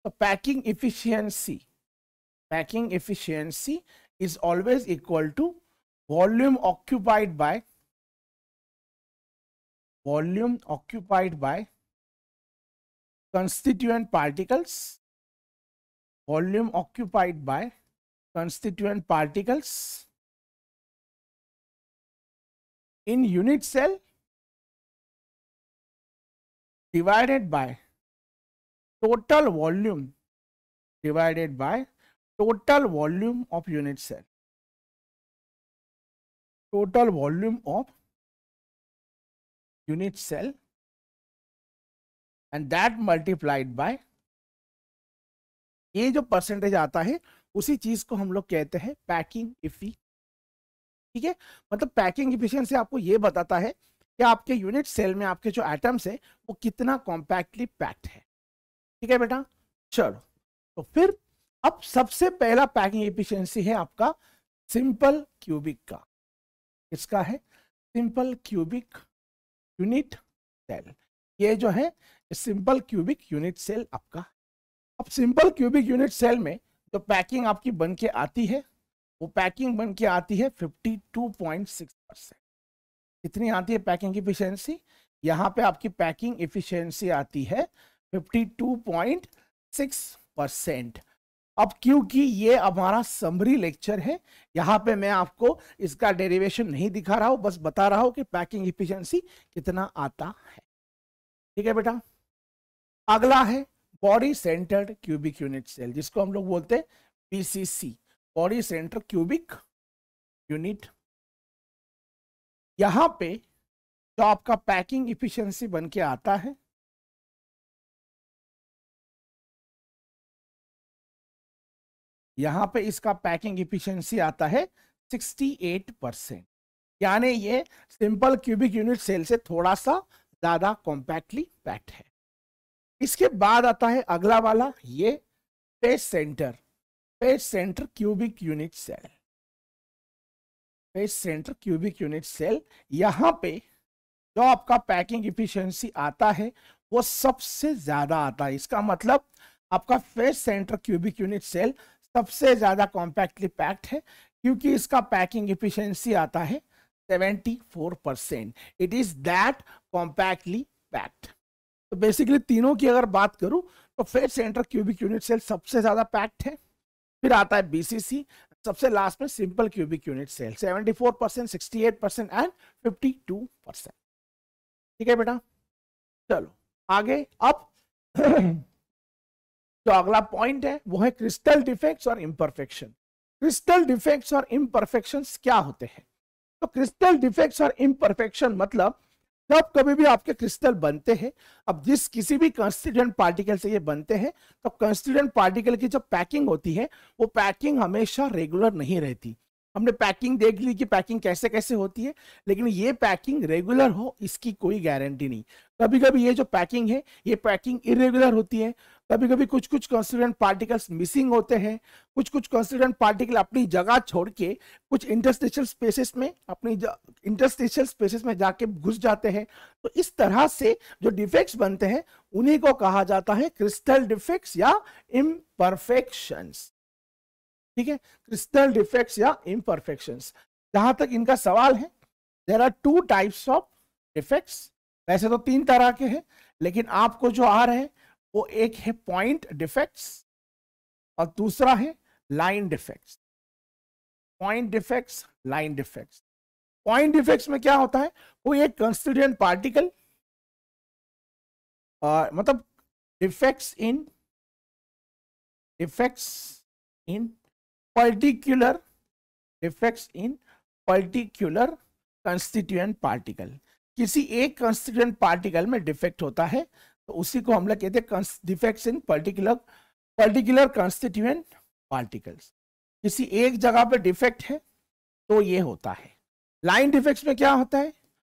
तो packing efficiency packing efficiency is always equal to volume occupied by volume occupied by constituent particles volume occupied by constituent particles in unit cell divided by total volume divided by total volume of unit cell total volume of unit cell and that multiplied by ये जो परसेंटेज आता है उसी चीज को हम लोग कहते हैं पैकिंग इफी ठीक है मतलब पैकिंग इफिशियंसी आपको ये बताता है कि आपके यूनिट सेल में आपके जो एटम्स है वो कितना कॉम्पैक्टली पैक्ड है ठीक है बेटा चलो तो फिर अब सबसे पहला पैकिंग इफिशियंसी है आपका सिंपल क्यूबिक का इसका है सिंपल क्यूबिक यूनिट सेल ये जो है सिंपल क्यूबिक यूनिट सेल आपका अब सिंपल क्यूबिक यूनिट सेल में जो पैकिंग आपकी बन के आती है वो पैकिंग बन के आती है 52.6 परसेंट कितनी आती है पैकिंग इफिशियंसी यहाँ पे आपकी पैकिंग इफिशियंसी आती है 52.6 परसेंट अब क्योंकि ये हमारा समरी लेक्चर है यहाँ पे मैं आपको इसका डेरिवेशन नहीं दिखा रहा हूं बस बता रहा हूं कि पैकिंग इफिशियंसी कितना आता है ठीक है बेटा अगला है body centred cubic unit cell जिसको हम लोग बोलते हैं BCC body centre cubic unit यहां पे जो आपका पैकिंग इफिशियंसी बन के आता है यहाँ पे इसका पैकिंग इफिशियंसी आता है 68 परसेंट यानी ये सिंपल क्यूबिक यूनिट सेल से थोड़ा सा ज्यादा कॉम्पैक्टली पैक्ड है इसके बाद आता है अगला वाला ये face centre face centre cubic unit cell face centre cubic unit cell यहाँ पे जो आपका पैकिंग इफिशियंसी आता है वो सबसे ज्यादा आता है इसका मतलब आपका face centre cubic unit cell सबसे ज़्यादा कॉम्पैक्टली पैक्ड है क्योंकि इसका पैकिंग इफिशिएंसी आता है 74 percent it is that compactly packed तो बेसिकली तीनों की अगर बात करूं तो face centre cubic unit cell सबसे ज़्यादा पैक्ड है फिर आता है बी सबसे लास्ट में simple cubic unit cell 74 percent sixty percent and 52 percent ठीक है बेटा चलो आगे अब जो तो अगला पॉइंट है वो है क्रिस्टल डिफेक्ट्स और इम्परफेक्शन क्रिस्टल डिफेक्ट्स और इम्परफेक्शन क्या होते हैं तो क्रिस्टल डिफेक्ट्स और इम्परफेक्शन मतलब जब कभी भी आपके क्रिस्टल बनते हैं अब जिस किसी भी कंस्टिट्यूंट पार्टिकल से ये बनते हैं तो कंस्टिट्यूंट पार्टिकल की जो पैकिंग होती है वो पैकिंग हमेशा रेगुलर नहीं रहती हमने पैकिंग देख ली कि पैकिंग कैसे कैसे होती है लेकिन ये पैकिंग रेगुलर हो इसकी कोई गारंटी नहीं कभी कभी ये जो पैकिंग है ये पैकिंग इरेगुलर होती है कभी कभी कुछ कुछ कॉन्स्टिट्यूंट पार्टिकल्स मिसिंग होते हैं कुछ कुछ कॉन्स्टिट्यूंट पार्टिकल अपनी जगह छोड़ के कुछ इंटरस्टेशल स्पेसेस में अपनी इंटरस्टेशल स्पेसेस में जाके घुस जाते हैं तो इस तरह से जो डिफेक्ट्स बनते हैं उन्हीं को कहा जाता है क्रिस्टल डिफेक्ट्स या इम्परफेक्शंस ठीक है क्रिस्टल डिफेक्ट्स या इम्परफेक्शंस जहां तक इनका सवाल है there are two types of defects वैसे तो तीन तरह के हैं लेकिन आपको जो आ रहे हैं वो एक है पॉइंट डिफेक्ट्स और दूसरा है line defects point defects line defects point defects में क्या होता है वो एक कंस्टिट्यूएंट पार्टिकल मतलब defects in defects in particular defects in particular constituent particle किसी एक कंस्टिट्यूएंट पार्टिकल में डिफेक्ट होता है तो उसी को हम लोग कहते हैं defects in particular particular constituent particles किसी एक जगह पर डिफेक्ट है तो ये होता है लाइन डिफेक्ट्स में क्या होता है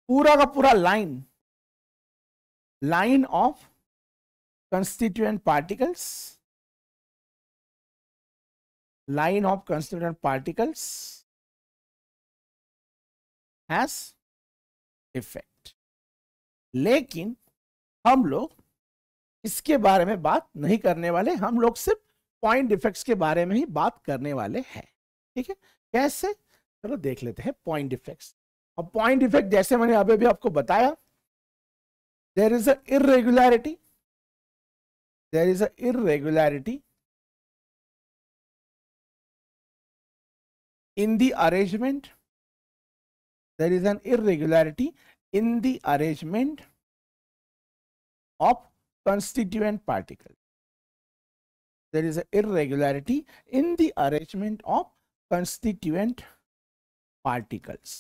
पूरा का पूरा line line of constituent particles line of constituent particles has effect लेकिन हम लोग इसके बारे में बात नहीं करने वाले हम लोग सिर्फ पॉइंट डिफेक्ट्स के बारे में ही बात करने वाले हैं ठीक है कैसे चलो देख लेते हैं पॉइंट डिफेक्ट्स और पॉइंट डिफेक्ट जैसे मैंने अभी भी आपको बताया there is a irregularity there is a irregularity in the there is an an in the arrangement of constituent particle There is a irregularity in the arrangement of constituent particles.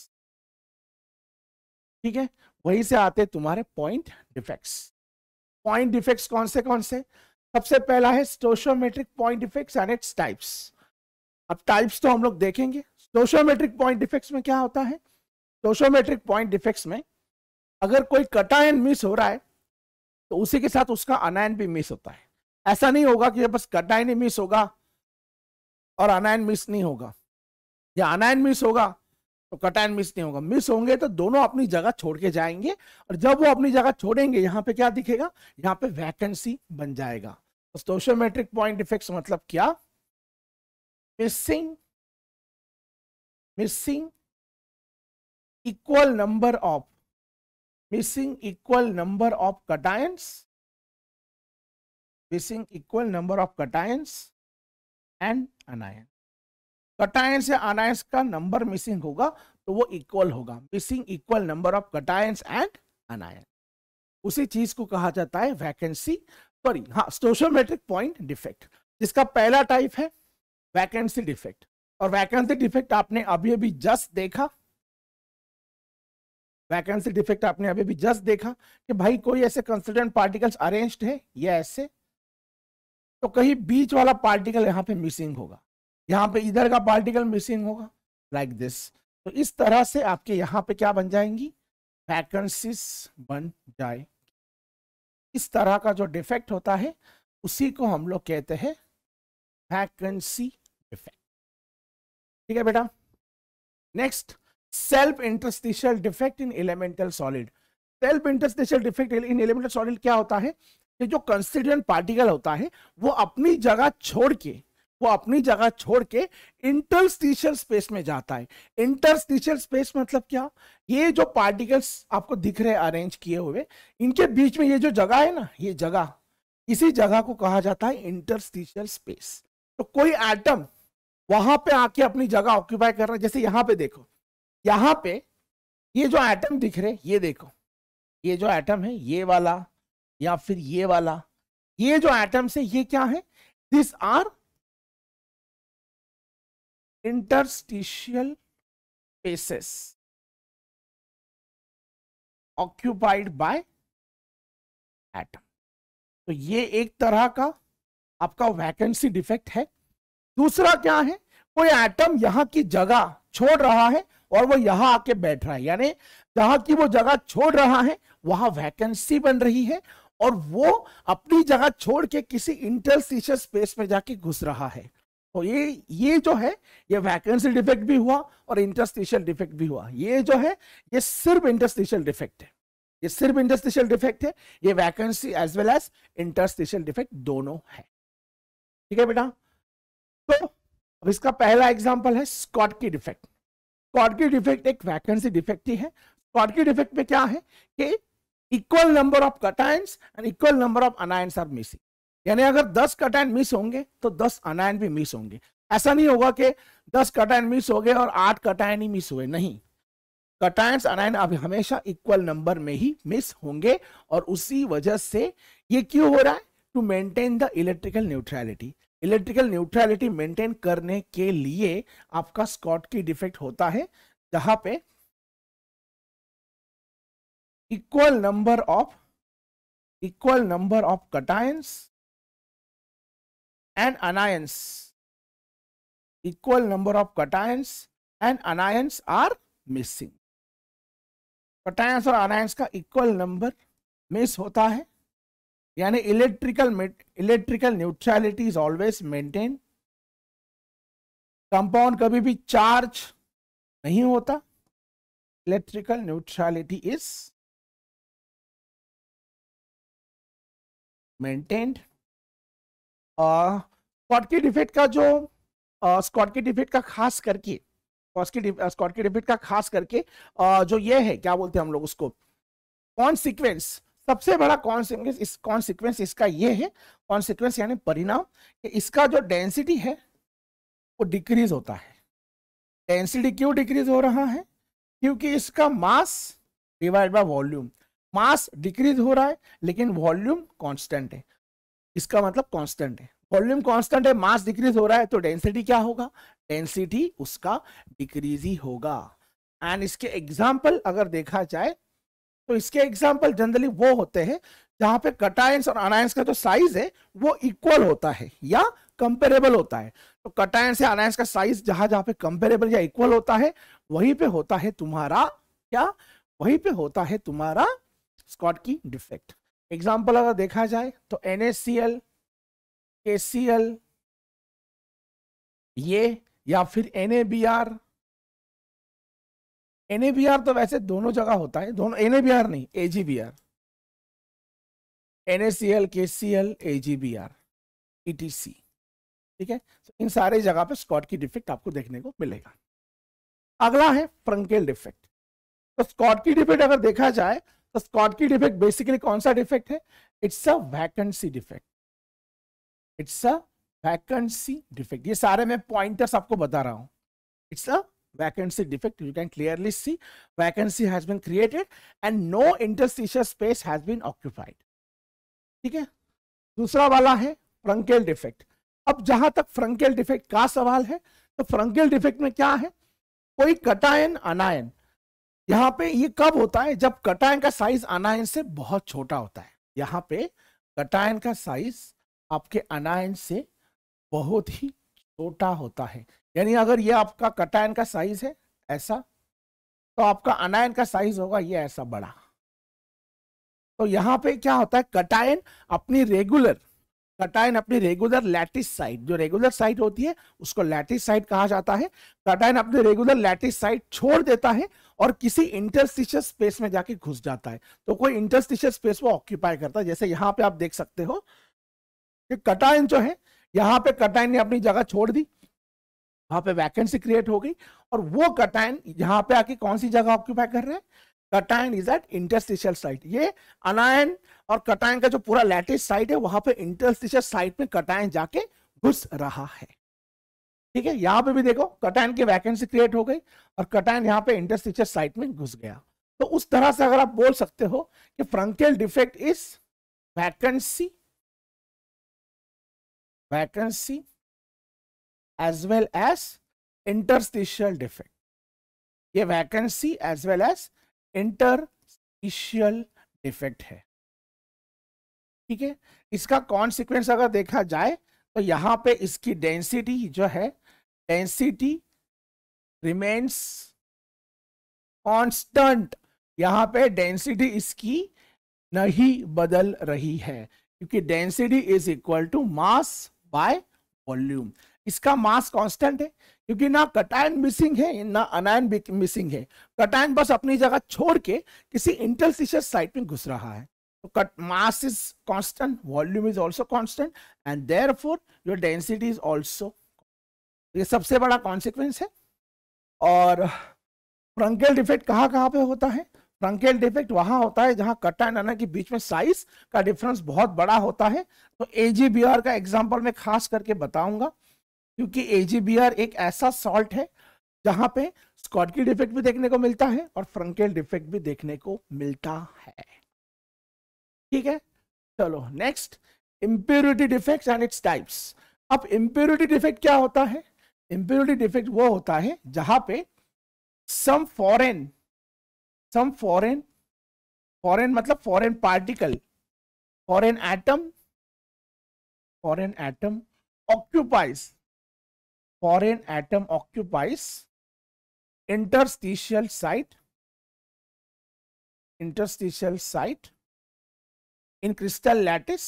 ठीक है वहीं से आते तुम्हारे पॉइंट डिफेक्ट्स पॉइंट डिफेक्ट्स कौन से कौन से सबसे पहला है stoichiometric point defects and its types अब टाइप्स तो हम लोग देखेंगे स्टोशोमेट्रिक पॉइंट डिफेक्ट्स में क्या होता है स्टोशोमेट्रिक पॉइंट डिफेक्ट्स में अगर कोई कटा एंड मिस हो रहा है तो उसी के साथ उसका अनायन भी मिस होता है ऐसा नहीं होगा कि बस कटाइन ही मिस होगा और अनायन मिस नहीं होगा या अनायन मिस होगा तो कटाइन मिस नहीं होगा मिस होंगे तो दोनों अपनी जगह छोड़ के जाएंगे और जब वो अपनी जगह छोड़ेंगे यहाँ पे क्या दिखेगा यहाँ पे वैकेंसी बन जाएगा तो सोशोमेट्रिक पॉइंट इफेक्ट मतलब क्या missing missing equal number of missing equal number of cations missing equal number of cations and anion cations या अनायंस का नंबर मिसिंग होगा तो वो इक्वल होगा missing equal number of cations and anion उसी चीज को कहा जाता है वैकेंसी सॉरी हाँ स्टोशोमेट्रिक पॉइंट डिफेक्ट जिसका पहला टाइप है वैकेंसी डिफेक्ट और वैकेंसी डिफेक्ट आपने अभी अभी जस्ट देखा वैकेंसी डिफेक्ट आपने अभी भी जस्ट देखा कि भाई कोई ऐसे कंसल्टेंट पार्टिकल्स अरेंज है या ऐसे तो कहीं बीच वाला पार्टिकल यहाँ पे मिसिंग होगा यहाँ पे इधर का पार्टिकल मिसिंग होगा लाइक like दिस तो इस तरह से आपके यहाँ पे क्या बन जाएंगी वैकेंसीज बन जाए इस तरह का जो डिफेक्ट होता है उसी को हम लोग कहते हैं वैकेंसी डिफेक्ट ठीक है बेटा next self interstitial defect in elemental solid self interstitial defect in elemental solid क्या होता है कि जो कंस्टिट्यूएंट पार्टिकल होता है वो अपनी जगह छोड़ के वो अपनी जगह छोड़ के इंटरस्टिशियल स्पेस में जाता है इंटरस्टिशियल स्पेस मतलब क्या ये जो पार्टिकल्स आपको दिख रहे अरेंज किए हुए इनके बीच में ये जो जगह है ना ये जगह इसी जगह को कहा जाता है इंटरस्टिशियल स्पेस तो कोई एटम वहां पे आके अपनी जगह ऑक्यूपाई कर रहा है जैसे यहां पे देखो यहां पे ये जो एटम दिख रहे ये देखो ये जो एटम है ये वाला या फिर ये वाला ये जो एटम्स है ये क्या है this are interstitial spaces occupied by atom तो ये एक तरह का आपका वैकेंसी डिफेक्ट है दूसरा क्या है कोई एटम यहां की जगह छोड़ रहा है और वो यहाँ आके बैठ रहा है यानी जहां की वो जगह छोड़ रहा है वहां वैकेंसी बन रही है और वो अपनी जगह छोड़ के किसी इंटरस्टिशियल स्पेस में जाके घुस रहा है तो ये ये जो है ये वैकेंसी डिफेक्ट भी हुआ और इंटरस्टिशियल डिफेक्ट भी हुआ ये जो है ये सिर्फ इंटरस्टिशियल डिफेक्ट है ये सिर्फ इंटरस्टिशियल डिफेक्ट है ये vacancy as well as interstitial defect दोनों है ठीक है बेटा तो अब इसका पहला एग्जाम्पल है Schottky defect Schottky defect एक वैकेंसी डिफेक्ट ही है स्कॉटकी डिफेक्ट में क्या है कि equal number of cations and equal number of anions are missing यानी अगर 10 कटायन मिस होंगे तो 10 अनायन भी मिस होंगे ऐसा नहीं होगा कि 10 कटायन मिस हो गए और 8 कटायन ही मिस हुए नहीं कटायंस अनायन अभी हमेशा इक्वल नंबर में ही मिस होंगे और उसी वजह से ये क्यों हो रहा है to maintain the electrical neutrality electrical neutrality maintain करने के लिए आपका स्कॉट की डिफेक्ट होता है जहां पे equal number of equal number of cations and anions equal number of cations and anions are missing cations और अनायंस का इक्वल नंबर मिस होता है यानी electrical electrical neutrality is always maintain compound कभी भी चार्ज नहीं होता electrical neutrality is maintained Schottky defect का जो स्कॉटकी uh, डिफेक्ट का खास करके स्कॉटकी डिफेक्ट का खास करके uh, जो ये है क्या बोलते हैं हम लोग उसको कॉन्सिक्वेंस सबसे बड़ा कॉन्सिक्वेंस इस कॉन्सिक्वेंस इसका ये है कॉन्सिक्वेंस यानी परिणाम कि इसका जो डेंसिटी है वो डिक्रीज होता है डेंसिटी क्यों डिक्रीज हो रहा है क्योंकि इसका mass divide by volume mass decrease हो रहा है लेकिन वॉल्यूम कांस्टेंट है इसका मतलब कांस्टेंट है वॉल्यूम कांस्टेंट है मास डिक्रीज हो रहा है तो डेंसिटी क्या होगा डेंसिटी उसका डिक्रीज ही होगा एंड इसके एग्जाम्पल अगर देखा जाए तो इसके एग्जाम्पल जनरली वो होते हैं जहां पे कटायंस और अनायंस का जो साइज है वो इक्वल होता है या कंपेरेबल होता है तो कटायंस या अनायंस का साइज जहां जहां पे कंपेरेबल या इक्वल होता है वहीं पे होता है तुम्हारा क्या वहीं पे होता है तुम्हारा स्कॉट की डिफेक्ट एग्जाम्पल अगर देखा जाए तो N S C L K C L ये या फिर N A B R NABR तो वैसे दोनों जगह होता है दोनों एनएबीआर नहीं AGBR NACL KCL AGBR ETC ठीक है तो इन सारे जगह पे स्कॉट की डिफेक्ट आपको देखने को मिलेगा अगला है फ्रंकेल डिफेक्ट तो स्कॉट की डिफेक्ट अगर देखा जाए तो स्कॉट की डिफेक्ट बेसिकली कौन सा डिफेक्ट है it's a vacancy defect it's a vacancy defect ये सारे मैं पॉइंटर्स आपको बता रहा हूं it's a vacancy defect you can clearly see vacancy has been created and no interstitial space has been occupied ठीक है दूसरा वाला है फ्रंकेल डिफेक्ट अब जहां तक फ्रंकेल डिफेक्ट का सवाल है तो फ्रंकेल डिफेक्ट में क्या है कोई कटायन अनायन यहाँ पे ये कब होता है जब कटायन का साइज अनायन से बहुत छोटा होता है यहाँ पे कटायन का साइज आपके अनायन से बहुत ही छोटा होता है यानी अगर ये आपका कटायन का साइज है ऐसा तो आपका अनायन का साइज होगा ये ऐसा बड़ा तो यहाँ पे क्या होता है कटायन अपनी रेगुलर कटायन अपनी रेगुलर लैटिस साइड जो रेगुलर साइड होती है उसको लैटिस साइड कहा जाता है कटायन अपनी रेगुलर लैटिस साइड छोड़ देता है और किसी इंटरस्टिशियल स्पेस में जाके घुस जाता है तो कोई इंटरस्टिशियल स्पेस वो ऑक्यूपाई करता है जैसे यहाँ पे आप देख सकते हो कि कटायन जो है यहाँ पे कटायन ने अपनी जगह छोड़ दी वहां पे वैकेंसी क्रिएट हो गई और वो कटाइन यहाँ पे आके कौन सी जगह ऑक्यूपाई कर रहे हैं cation is at interstitial site ये अनायन और कटाइन का जो पूरा लैटेस्ट साइट है वहां पे इंटरस्टिशियल साइट में कटाइन जाके घुस रहा है ठीक है यहाँ पे भी देखो कटाइन की वैकेंसी क्रिएट हो गई और कटाइन यहाँ पे इंटरस्टिशियल साइट में घुस गया तो उस तरह से अगर आप बोल सकते हो कि Frenkel defect is vacancy vacancy as well as interstitial defect ये vacancy as well as interstitial defect है ठीक है इसका कॉन्सिक्वेंस अगर देखा जाए तो यहां पे इसकी डेंसिटी जो है डेंसिटी रिमेन्स कॉन्स्टंट यहां पे डेंसिटी इसकी नहीं बदल रही है क्योंकि density is equal to mass by volume इसका मास कांस्टेंट है क्योंकि ना कटायन मिसिंग है ना अनायन मिसिंग है कटायन बस अपनी जगह छोड़ के किसी इंटरस्टिशियस साइट में घुस रहा है तो कट mass is constant volume is also constant and therefore your density is also तो ये सबसे बड़ा कॉन्सिक्वेंस है और फ्रंकेल डिफेक्ट कहाँ कहाँ पे होता है फ्रंकेल डिफेक्ट वहां होता है जहां कट्टा एंड अना के बीच में साइज का डिफरेंस बहुत बड़ा होता है तो एजीबीआर का एग्जाम्पल मैं खास करके बताऊंगा क्योंकि एजीबीआर एक ऐसा सॉल्ट है जहां पे स्कॉटकी डिफेक्ट भी देखने को मिलता है और फ्रंकेल डिफेक्ट भी देखने को मिलता है ठीक है चलो next impurity defect and its types अब इम्प्योरिटी डिफेक्ट क्या होता है इम्प्योरिटी डिफेक्ट वो होता है जहां पे some foreign some foreign foreign मतलब foreign particle foreign atom foreign atom occupies foreign atom occupies interstitial site interstitial site in crystal lattice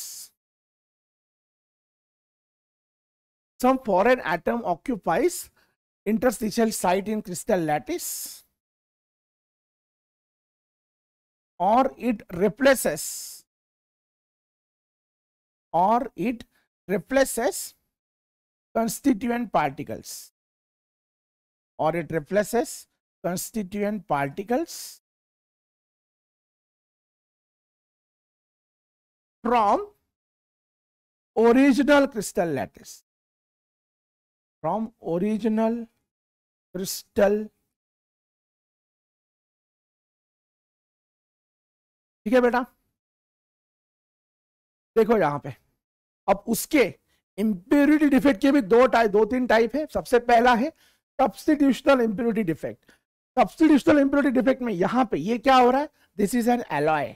some foreign atom occupies interstitial site in crystal lattice or it replaces or it replaces constituent particles or it replaces constituent particles from original crystal lattice from original crystal ठीक है बेटा देखो यहां पे अब उसके इंप्योरिटी डिफेक्ट के भी दो टाइप दो तीन टाइप है सबसे पहला है substitutional impurity defect substitutional impurity defect में यहां पे ये क्या हो रहा है दिस इज एन एलॉय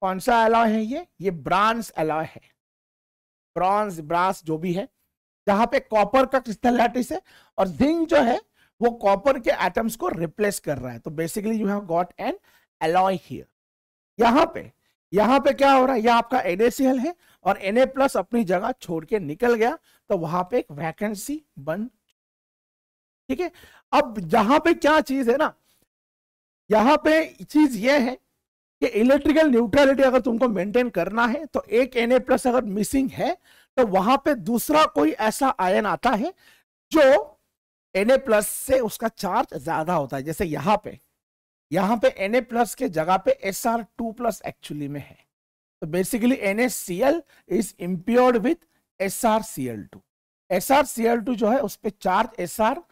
कौन सा एलॉय है ये ये ब्रांस एलॉय है ब्रॉन्ज ब्रास जो भी है जहां पे कॉपर का क्रिस्टल लैटिस है और जिंक जो है वो कॉपर के एटम्स को रिप्लेस कर रहा है तो basically you have got an alloy here यहां पे यहाँ पे क्या हो रहा है यह आपका एनएसीएल है और एन प्लस अपनी जगह छोड़ के निकल गया तो वहां पे एक वैकेंसी बन ठीक है अब जहां पे क्या चीज है ना यहां पे चीज यह है कि इलेक्ट्रिकल न्यूट्रलिटी अगर तुमको मेंटेन करना है तो एक एन प्लस अगर मिसिंग है तो वहां पे दूसरा कोई ऐसा आयन आता है जो एन प्लस से उसका चार्ज ज्यादा होता है जैसे यहां पे यहाँ पे एन प्लस के जगह पे S R two plus actually में है तो basically N S C L is impured with S R C L two S R C L two जो है उस पर charge S R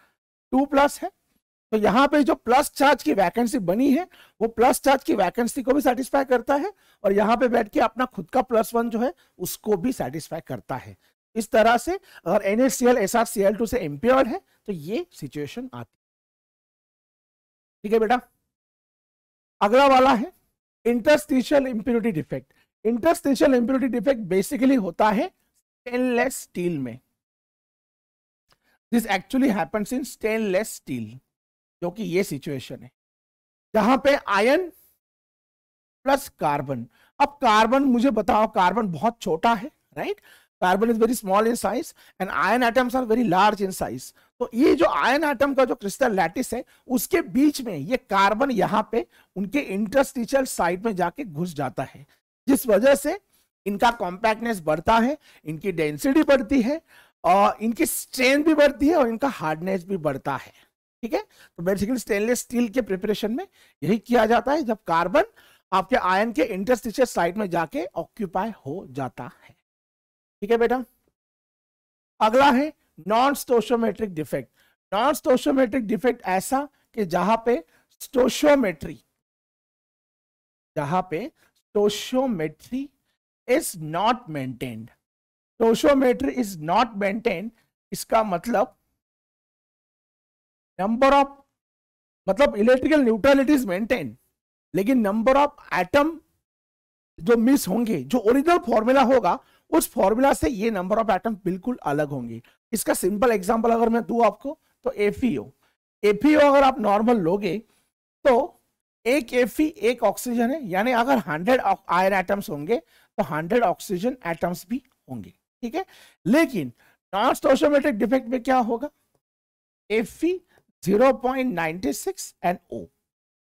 two plus है तो यहाँ पे जो प्लस चार्ज की वैकेंसी बनी है वो प्लस चार्ज की वैकेंसी को भी सेटिस्फाई करता है और यहाँ पे बैठ के अपना खुद का प्लस वन जो है उसको भी सेटिस्फाई करता है इस तरह से अगर N S C L S R C L two से इम्प्योर्ड है तो ये सिचुएशन आती है ठीक है बेटा अगला वाला है interstitial impurity defect interstitial impurity defect basically होता है स्टेनलेस स्टील में this actually happens in stainless steel जो कि ये सिचुएशन है जहां पे आयन प्लस कार्बन अब कार्बन मुझे बताओ कार्बन बहुत छोटा है right right? Carbon is very small in size and iron atoms are very large in size तो ये जो आयन आइटम का जो क्रिस्टल लैटिस है उसके बीच में ये कार्बन यहाँ पे उनके इंटरस्टिशियल साइड में जाके घुस जाता है जिस वजह से इनका कॉम्पैक्टनेस बढ़ता है इनकी डेंसिटी बढ़ती है और इनकी स्ट्रेंथ भी बढ़ती है और इनका हार्डनेस भी बढ़ता है ठीक है तो बेसिकली स्टेनलेस स्टील के प्रिपरेशन में यही किया जाता है जब कार्बन आपके आयन के इंटरस्टिशियल साइड में जाके ऑक्यूपाई हो जाता है ठीक है बेटा अगला है non stoichiometric defect non stoichiometric defect ऐसा कि जहां पे स्टोशोमेट्री जहां पे stoichiometry is not maintained stoichiometry is not maintained इसका मतलब नंबर ऑफ मतलब इलेक्ट्रिकल न्यूट्रलिटी इज मेंटेन लेकिन नंबर ऑफ एटम जो मिस होंगे जो ओरिजिनल फॉर्मूला होगा उस फॉर्मूला से ये नंबर ऑफ एटम बिल्कुल अलग होंगे इसका सिंपल एग्जाम्पल अगर मैं दू आपको तो एफीओ एफीओ अगर आप नॉर्मल लोगे तो एक एफ एक ऑक्सीजन है यानी अगर 100 आयरन एटम्स होंगे तो 100 ऑक्सीजन एटम्स भी होंगे ठीक है लेकिन नॉन स्टोशोमेट्रिक डिफेक्ट में क्या होगा एफी जीरो एंड ओ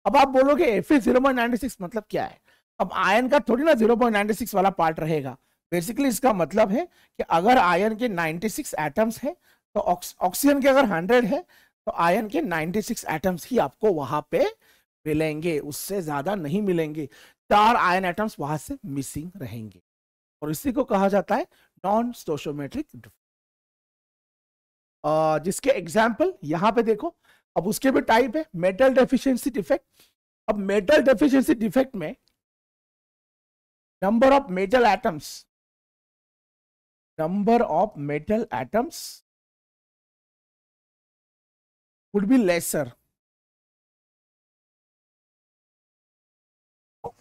अब आप बोलोगे एफ 0.96 मतलब क्या है अब आयन का थोड़ी ना 0.96 वाला पार्ट रहेगा बेसिकली इसका मतलब है कि अगर आयन के 96 एटम्स है तो ऑक्सीजन के अगर 100 है तो आयन के 96 एटम्स ही आपको वहां पे मिलेंगे उससे ज्यादा नहीं मिलेंगे चार आयन एटम्स वहां से मिसिंग रहेंगे और इसी को कहा जाता है नॉन स्टोशोमेट्रिक जिसके एग्जाम्पल यहाँ पे देखो अब उसके भी टाइप है मेटल डेफिशिएंसी डिफेक्ट अब मेटल डेफिशिएंसी डिफेक्ट में number of metal atoms number of metal atoms would be lesser.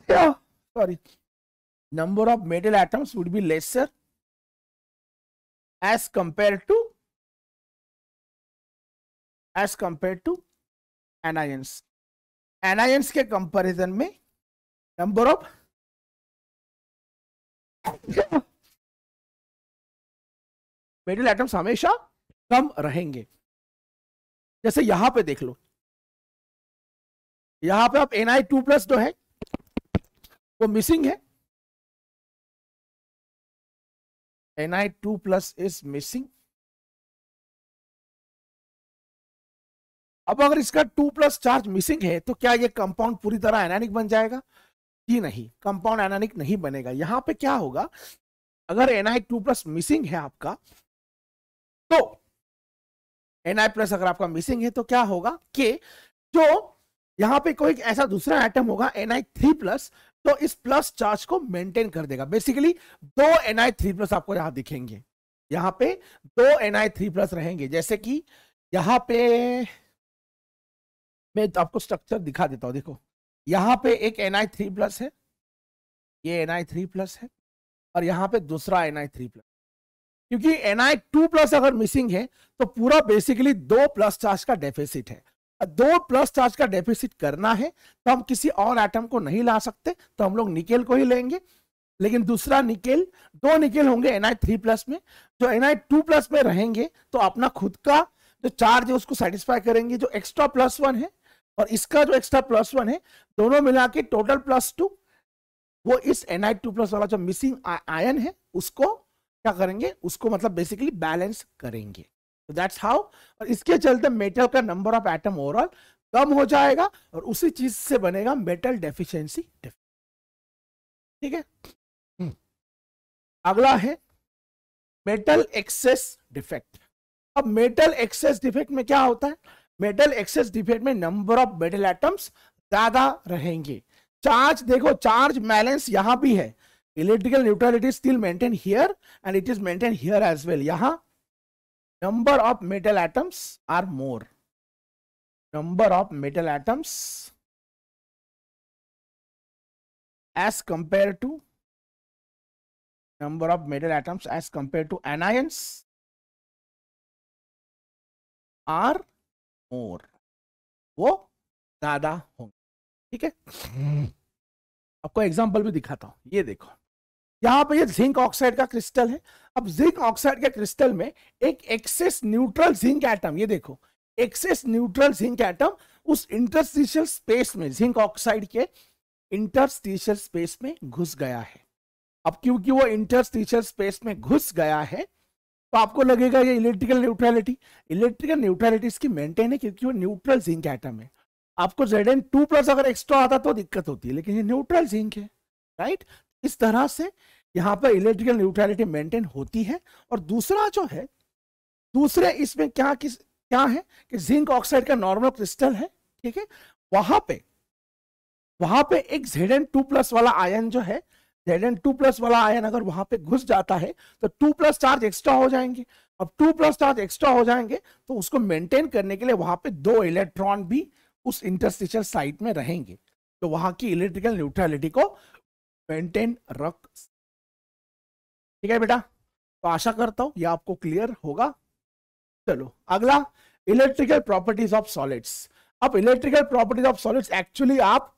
Yeah, sorry. Number of metal atoms would be lesser as compared to as compared to anions. Anions ke comparison mein number of metal atoms हमेशा कम रहेंगे जैसे यहां पे देख लो यहां पे आप एन आई टू प्लस जो है वो मिसिंग है N I two plus is missing अब अगर इसका टू प्लस चार्ज मिसिंग है तो क्या ये कंपाउंड पूरी तरह एनानिक बन जाएगा जी नहीं कंपाउंड एनानिक नहीं बनेगा यहां पे क्या होगा अगर एनआई टू प्लस मिसिंग है आपका तो एन आई प्लस अगर आपका मिसिंग है तो क्या होगा कि जो यहाँ पे कोई ऐसा दूसरा आइटम होगा एन आई थ्री प्लस तो इस प्लस चार्ज को मेंटेन कर देगा बेसिकली दो एन आई थ्री प्लस आपको यहां दिखेंगे यहाँ पे दो एन आई थ्री प्लस रहेंगे जैसे कि यहाँ पे मैं तो आपको स्ट्रक्चर दिखा देता हूं देखो यहाँ पे एक एन आई थ्री प्लस है ये एन आई थ्री प्लस है और यहाँ पे दूसरा एन आई थ्री प्लस क्योंकि एन आई टू प्लस अगर मिसिंग है तो पूरा बेसिकली दो प्लस चार्ज का डेफिसिट है दो प्लस चार्ज का डेफिसिट करना है तो हम किसी और एटम को नहीं ला सकते तो हम लोग निकेल को ही लेंगे लेकिन दूसरा निकेल दो निकेल होंगे एन आई थ्री प्लस में जो एन आई टू प्लस में रहेंगे तो अपना खुद का जो चार्ज है उसको सेटिस्फाई करेंगे जो एक्स्ट्रा प्लस वन है और इसका जो एक्स्ट्रा प्लस वन है दोनों मिला के टोटल प्लस टू वो इस एन आई टू प्लस वाला जो मिसिंग आयन है उसको क्या करेंगे उसको मतलब बेसिकली बैलेंस करेंगे तो दैट्स हाउ और इसके चलते मेटल का नंबर ऑफ एटम ओवरऑल कम हो जाएगा और उसी चीज से बनेगा मेटल डेफिशिएंसी ठीक है हम्म। अगला है मेटल एक्सेस डिफेक्ट अब मेटल एक्सेस डिफेक्ट में क्या होता है मेटल एक्सेस डिफेक्ट में नंबर ऑफ मेटल एटम्स ज्यादा रहेंगे चार्ज देखो चार्ज बैलेंस यहां भी है electrical neutrality is still maintained here and it is maintained here as well yahan number of metal atoms are more number of metal atoms as compared to number of metal atoms as compared to anions are more वो ज्यादा होंगे ठीक है आपको एग्जांपल भी दिखाता हूं ये देखो यहाँ पर ये जिंक ऑक्साइड का क्रिस्टल है अब जिंक ऑक्साइड के क्रिस्टल में एक एक्सेस न्यूट्रल जिंक एटम ये देखो एक्सेस न्यूट्रल जिंक एटम उस इंटरस्टिशियल स्पेस में जिंक ऑक्साइड के इंटरस्टिशियल स्पेस में घुस गया है अब क्योंकि वो इंटरस्टिशियल स्पेस में घुस गया है तो आपको लगेगा ये इलेक्ट्रिकल न्यूट्रलिटी इलेक्ट्रिकल न्यूट्रलिटी इसकी मेंटेन है क्योंकि वो न्यूट्रल जिंक एटम है आपको जेड एन टू प्लस अगर एक्स्ट्रा आता तो दिक्कत होती है लेकिन ये न्यूट्रल जिंक है राइट इस तरह से यहाँ पर इलेक्ट्रिकल न्यूट्रलिटी मेंटेन होती है और दूसरा जो है दूसरे इसमें क्या किस क्या है कि जिंक ऑक्साइड का नॉर्मल क्रिस्टल है ठीक है वहां पे वहां पे एक जेड एन टू प्लस वाला आयन जो है जेड एन टू प्लस वाला आयन अगर वहां पे घुस जाता है तो टू प्लस चार्ज एक्स्ट्रा हो जाएंगे अब टू प्लस चार्ज एक्स्ट्रा हो जाएंगे तो उसको मेंटेन करने के लिए वहां पे दो इलेक्ट्रॉन भी उस इंटरस्टिशियल साइट में रहेंगे तो वहां की इलेक्ट्रिकल न्यूट्रलिटी को मेंटेन रख ठीक है बेटा तो आशा करता हूं यह आपको क्लियर होगा चलो अगला इलेक्ट्रिकल प्रॉपर्टीज ऑफ सॉलिड्स अब electrical properties of solids actually आप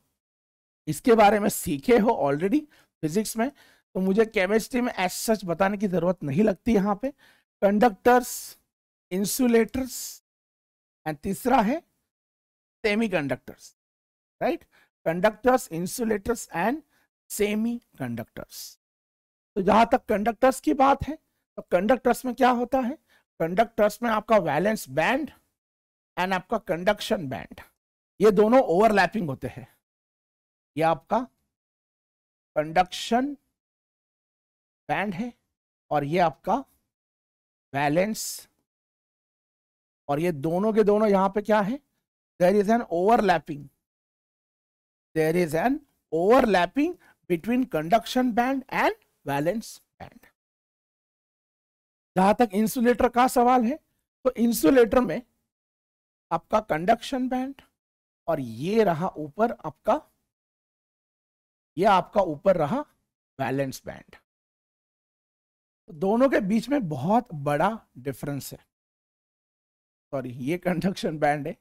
इसके बारे में सीखे हो ऑलरेडी फिजिक्स में तो मुझे केमिस्ट्री में एस सच बताने की जरूरत नहीं लगती यहां पे कंडक्टर्स इंसुलेटर्स एंड तीसरा है semi conductors right conductors insulators and semi conductors तो जहां तक कंडक्टर्स की बात है तो कंडक्टर्स में क्या होता है कंडक्टर्स में आपका वैलेंस बैंड एंड आपका कंडक्शन बैंड ये दोनों ओवरलैपिंग होते हैं ये आपका कंडक्शन बैंड है और ये आपका वैलेंस और ये दोनों के दोनों यहां पे क्या है there is an overlapping there is an overlapping between conduction band and valence band. जहां तक इंसुलेटर का सवाल है तो इंसुलेटर में आपका कंडक्शन बैंड और ये रहा ऊपर आपका ये आपका ऊपर रहा वैलेंस बैंड तो दोनों के बीच में बहुत बड़ा डिफरेंस है सॉरी ये कंडक्शन बैंड है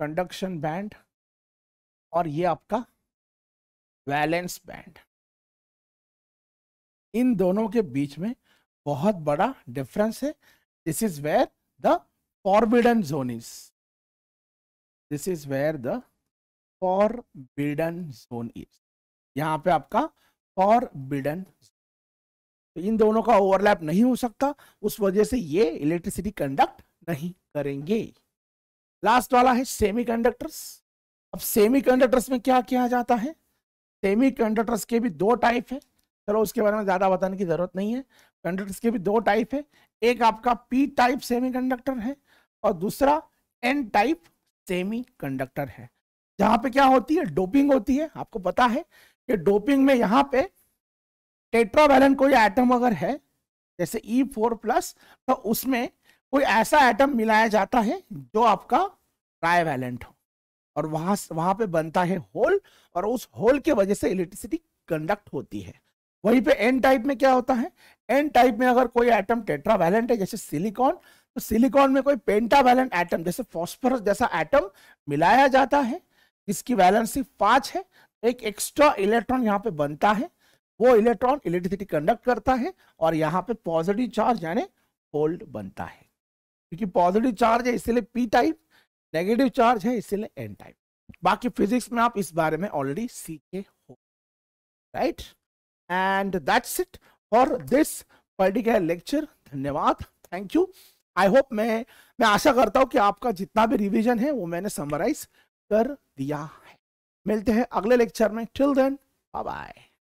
कंडक्शन बैंड और ये आपका वैलेंस बैंड इन दोनों के बीच में बहुत बड़ा डिफरेंस है this is where the forbidden zone is this is where the forbidden zone is यहां पे आपका फॉरबिडन तो इन दोनों का ओवरलैप नहीं हो सकता उस वजह से ये इलेक्ट्रिसिटी कंडक्ट नहीं करेंगे लास्ट वाला है सेमीकंडक्टर्स अब सेमीकंडक्टर्स में क्या किया जाता है सेमी कंडक्टर्स के भी दो टाइप है चलो उसके बारे में ज़्यादा बताने की ज़रूरत नहीं है कंडक्टर्स के भी दो टाइप है एक आपका पी टाइप कंडक्टर है और दूसरा एन टाइप कंडक्टर है जहाँ पे क्या होती है डोपिंग होती है आपको पता है कि डोपिंग में यहाँ पे टेट्रावैलेंट कोई एटम अगर है जैसे ई फोर प्लस तो उसमें कोई ऐसा एटम मिलाया जाता है जो आपका ट्राइवेलेंट हो और वहां वहां पे बनता है होल और उस होल के वजह से इलेक्ट्रिसिटी कंडक्ट होती है वहीं पे एन टाइप में क्या होता है एन टाइप में अगर कोई एटम टेट्रावैलेंट है जैसे सिलिकॉन तो सिलिकॉन में कोई पेंटावैलेंट एटम जैसे फॉस्फोरस जैसा एटम मिलाया जाता है इसकी वैलेंसी पांच है एक एक्स्ट्रा इलेक्ट्रॉन यहाँ पे बनता है वो इलेक्ट्रॉन इलेक्ट्रिसिटी कंडक्ट करता है और यहाँ पे पॉजिटिव चार्ज यानी होल्ड बनता है क्योंकि पॉजिटिव चार्ज है इसलिए पी टाइप नेगेटिव चार्ज है इसीलिए एन टाइप बाकी फिजिक्स में आप इस बारे में ऑलरेडी सीखे हो right and that's it for this particular lecture धन्यवाद थैंक यू आई होप मैं मैं आशा करता हूं कि आपका जितना भी रिवीजन है वो मैंने समराइज कर दिया है मिलते हैं अगले लेक्चर में टिल देन बाय बाय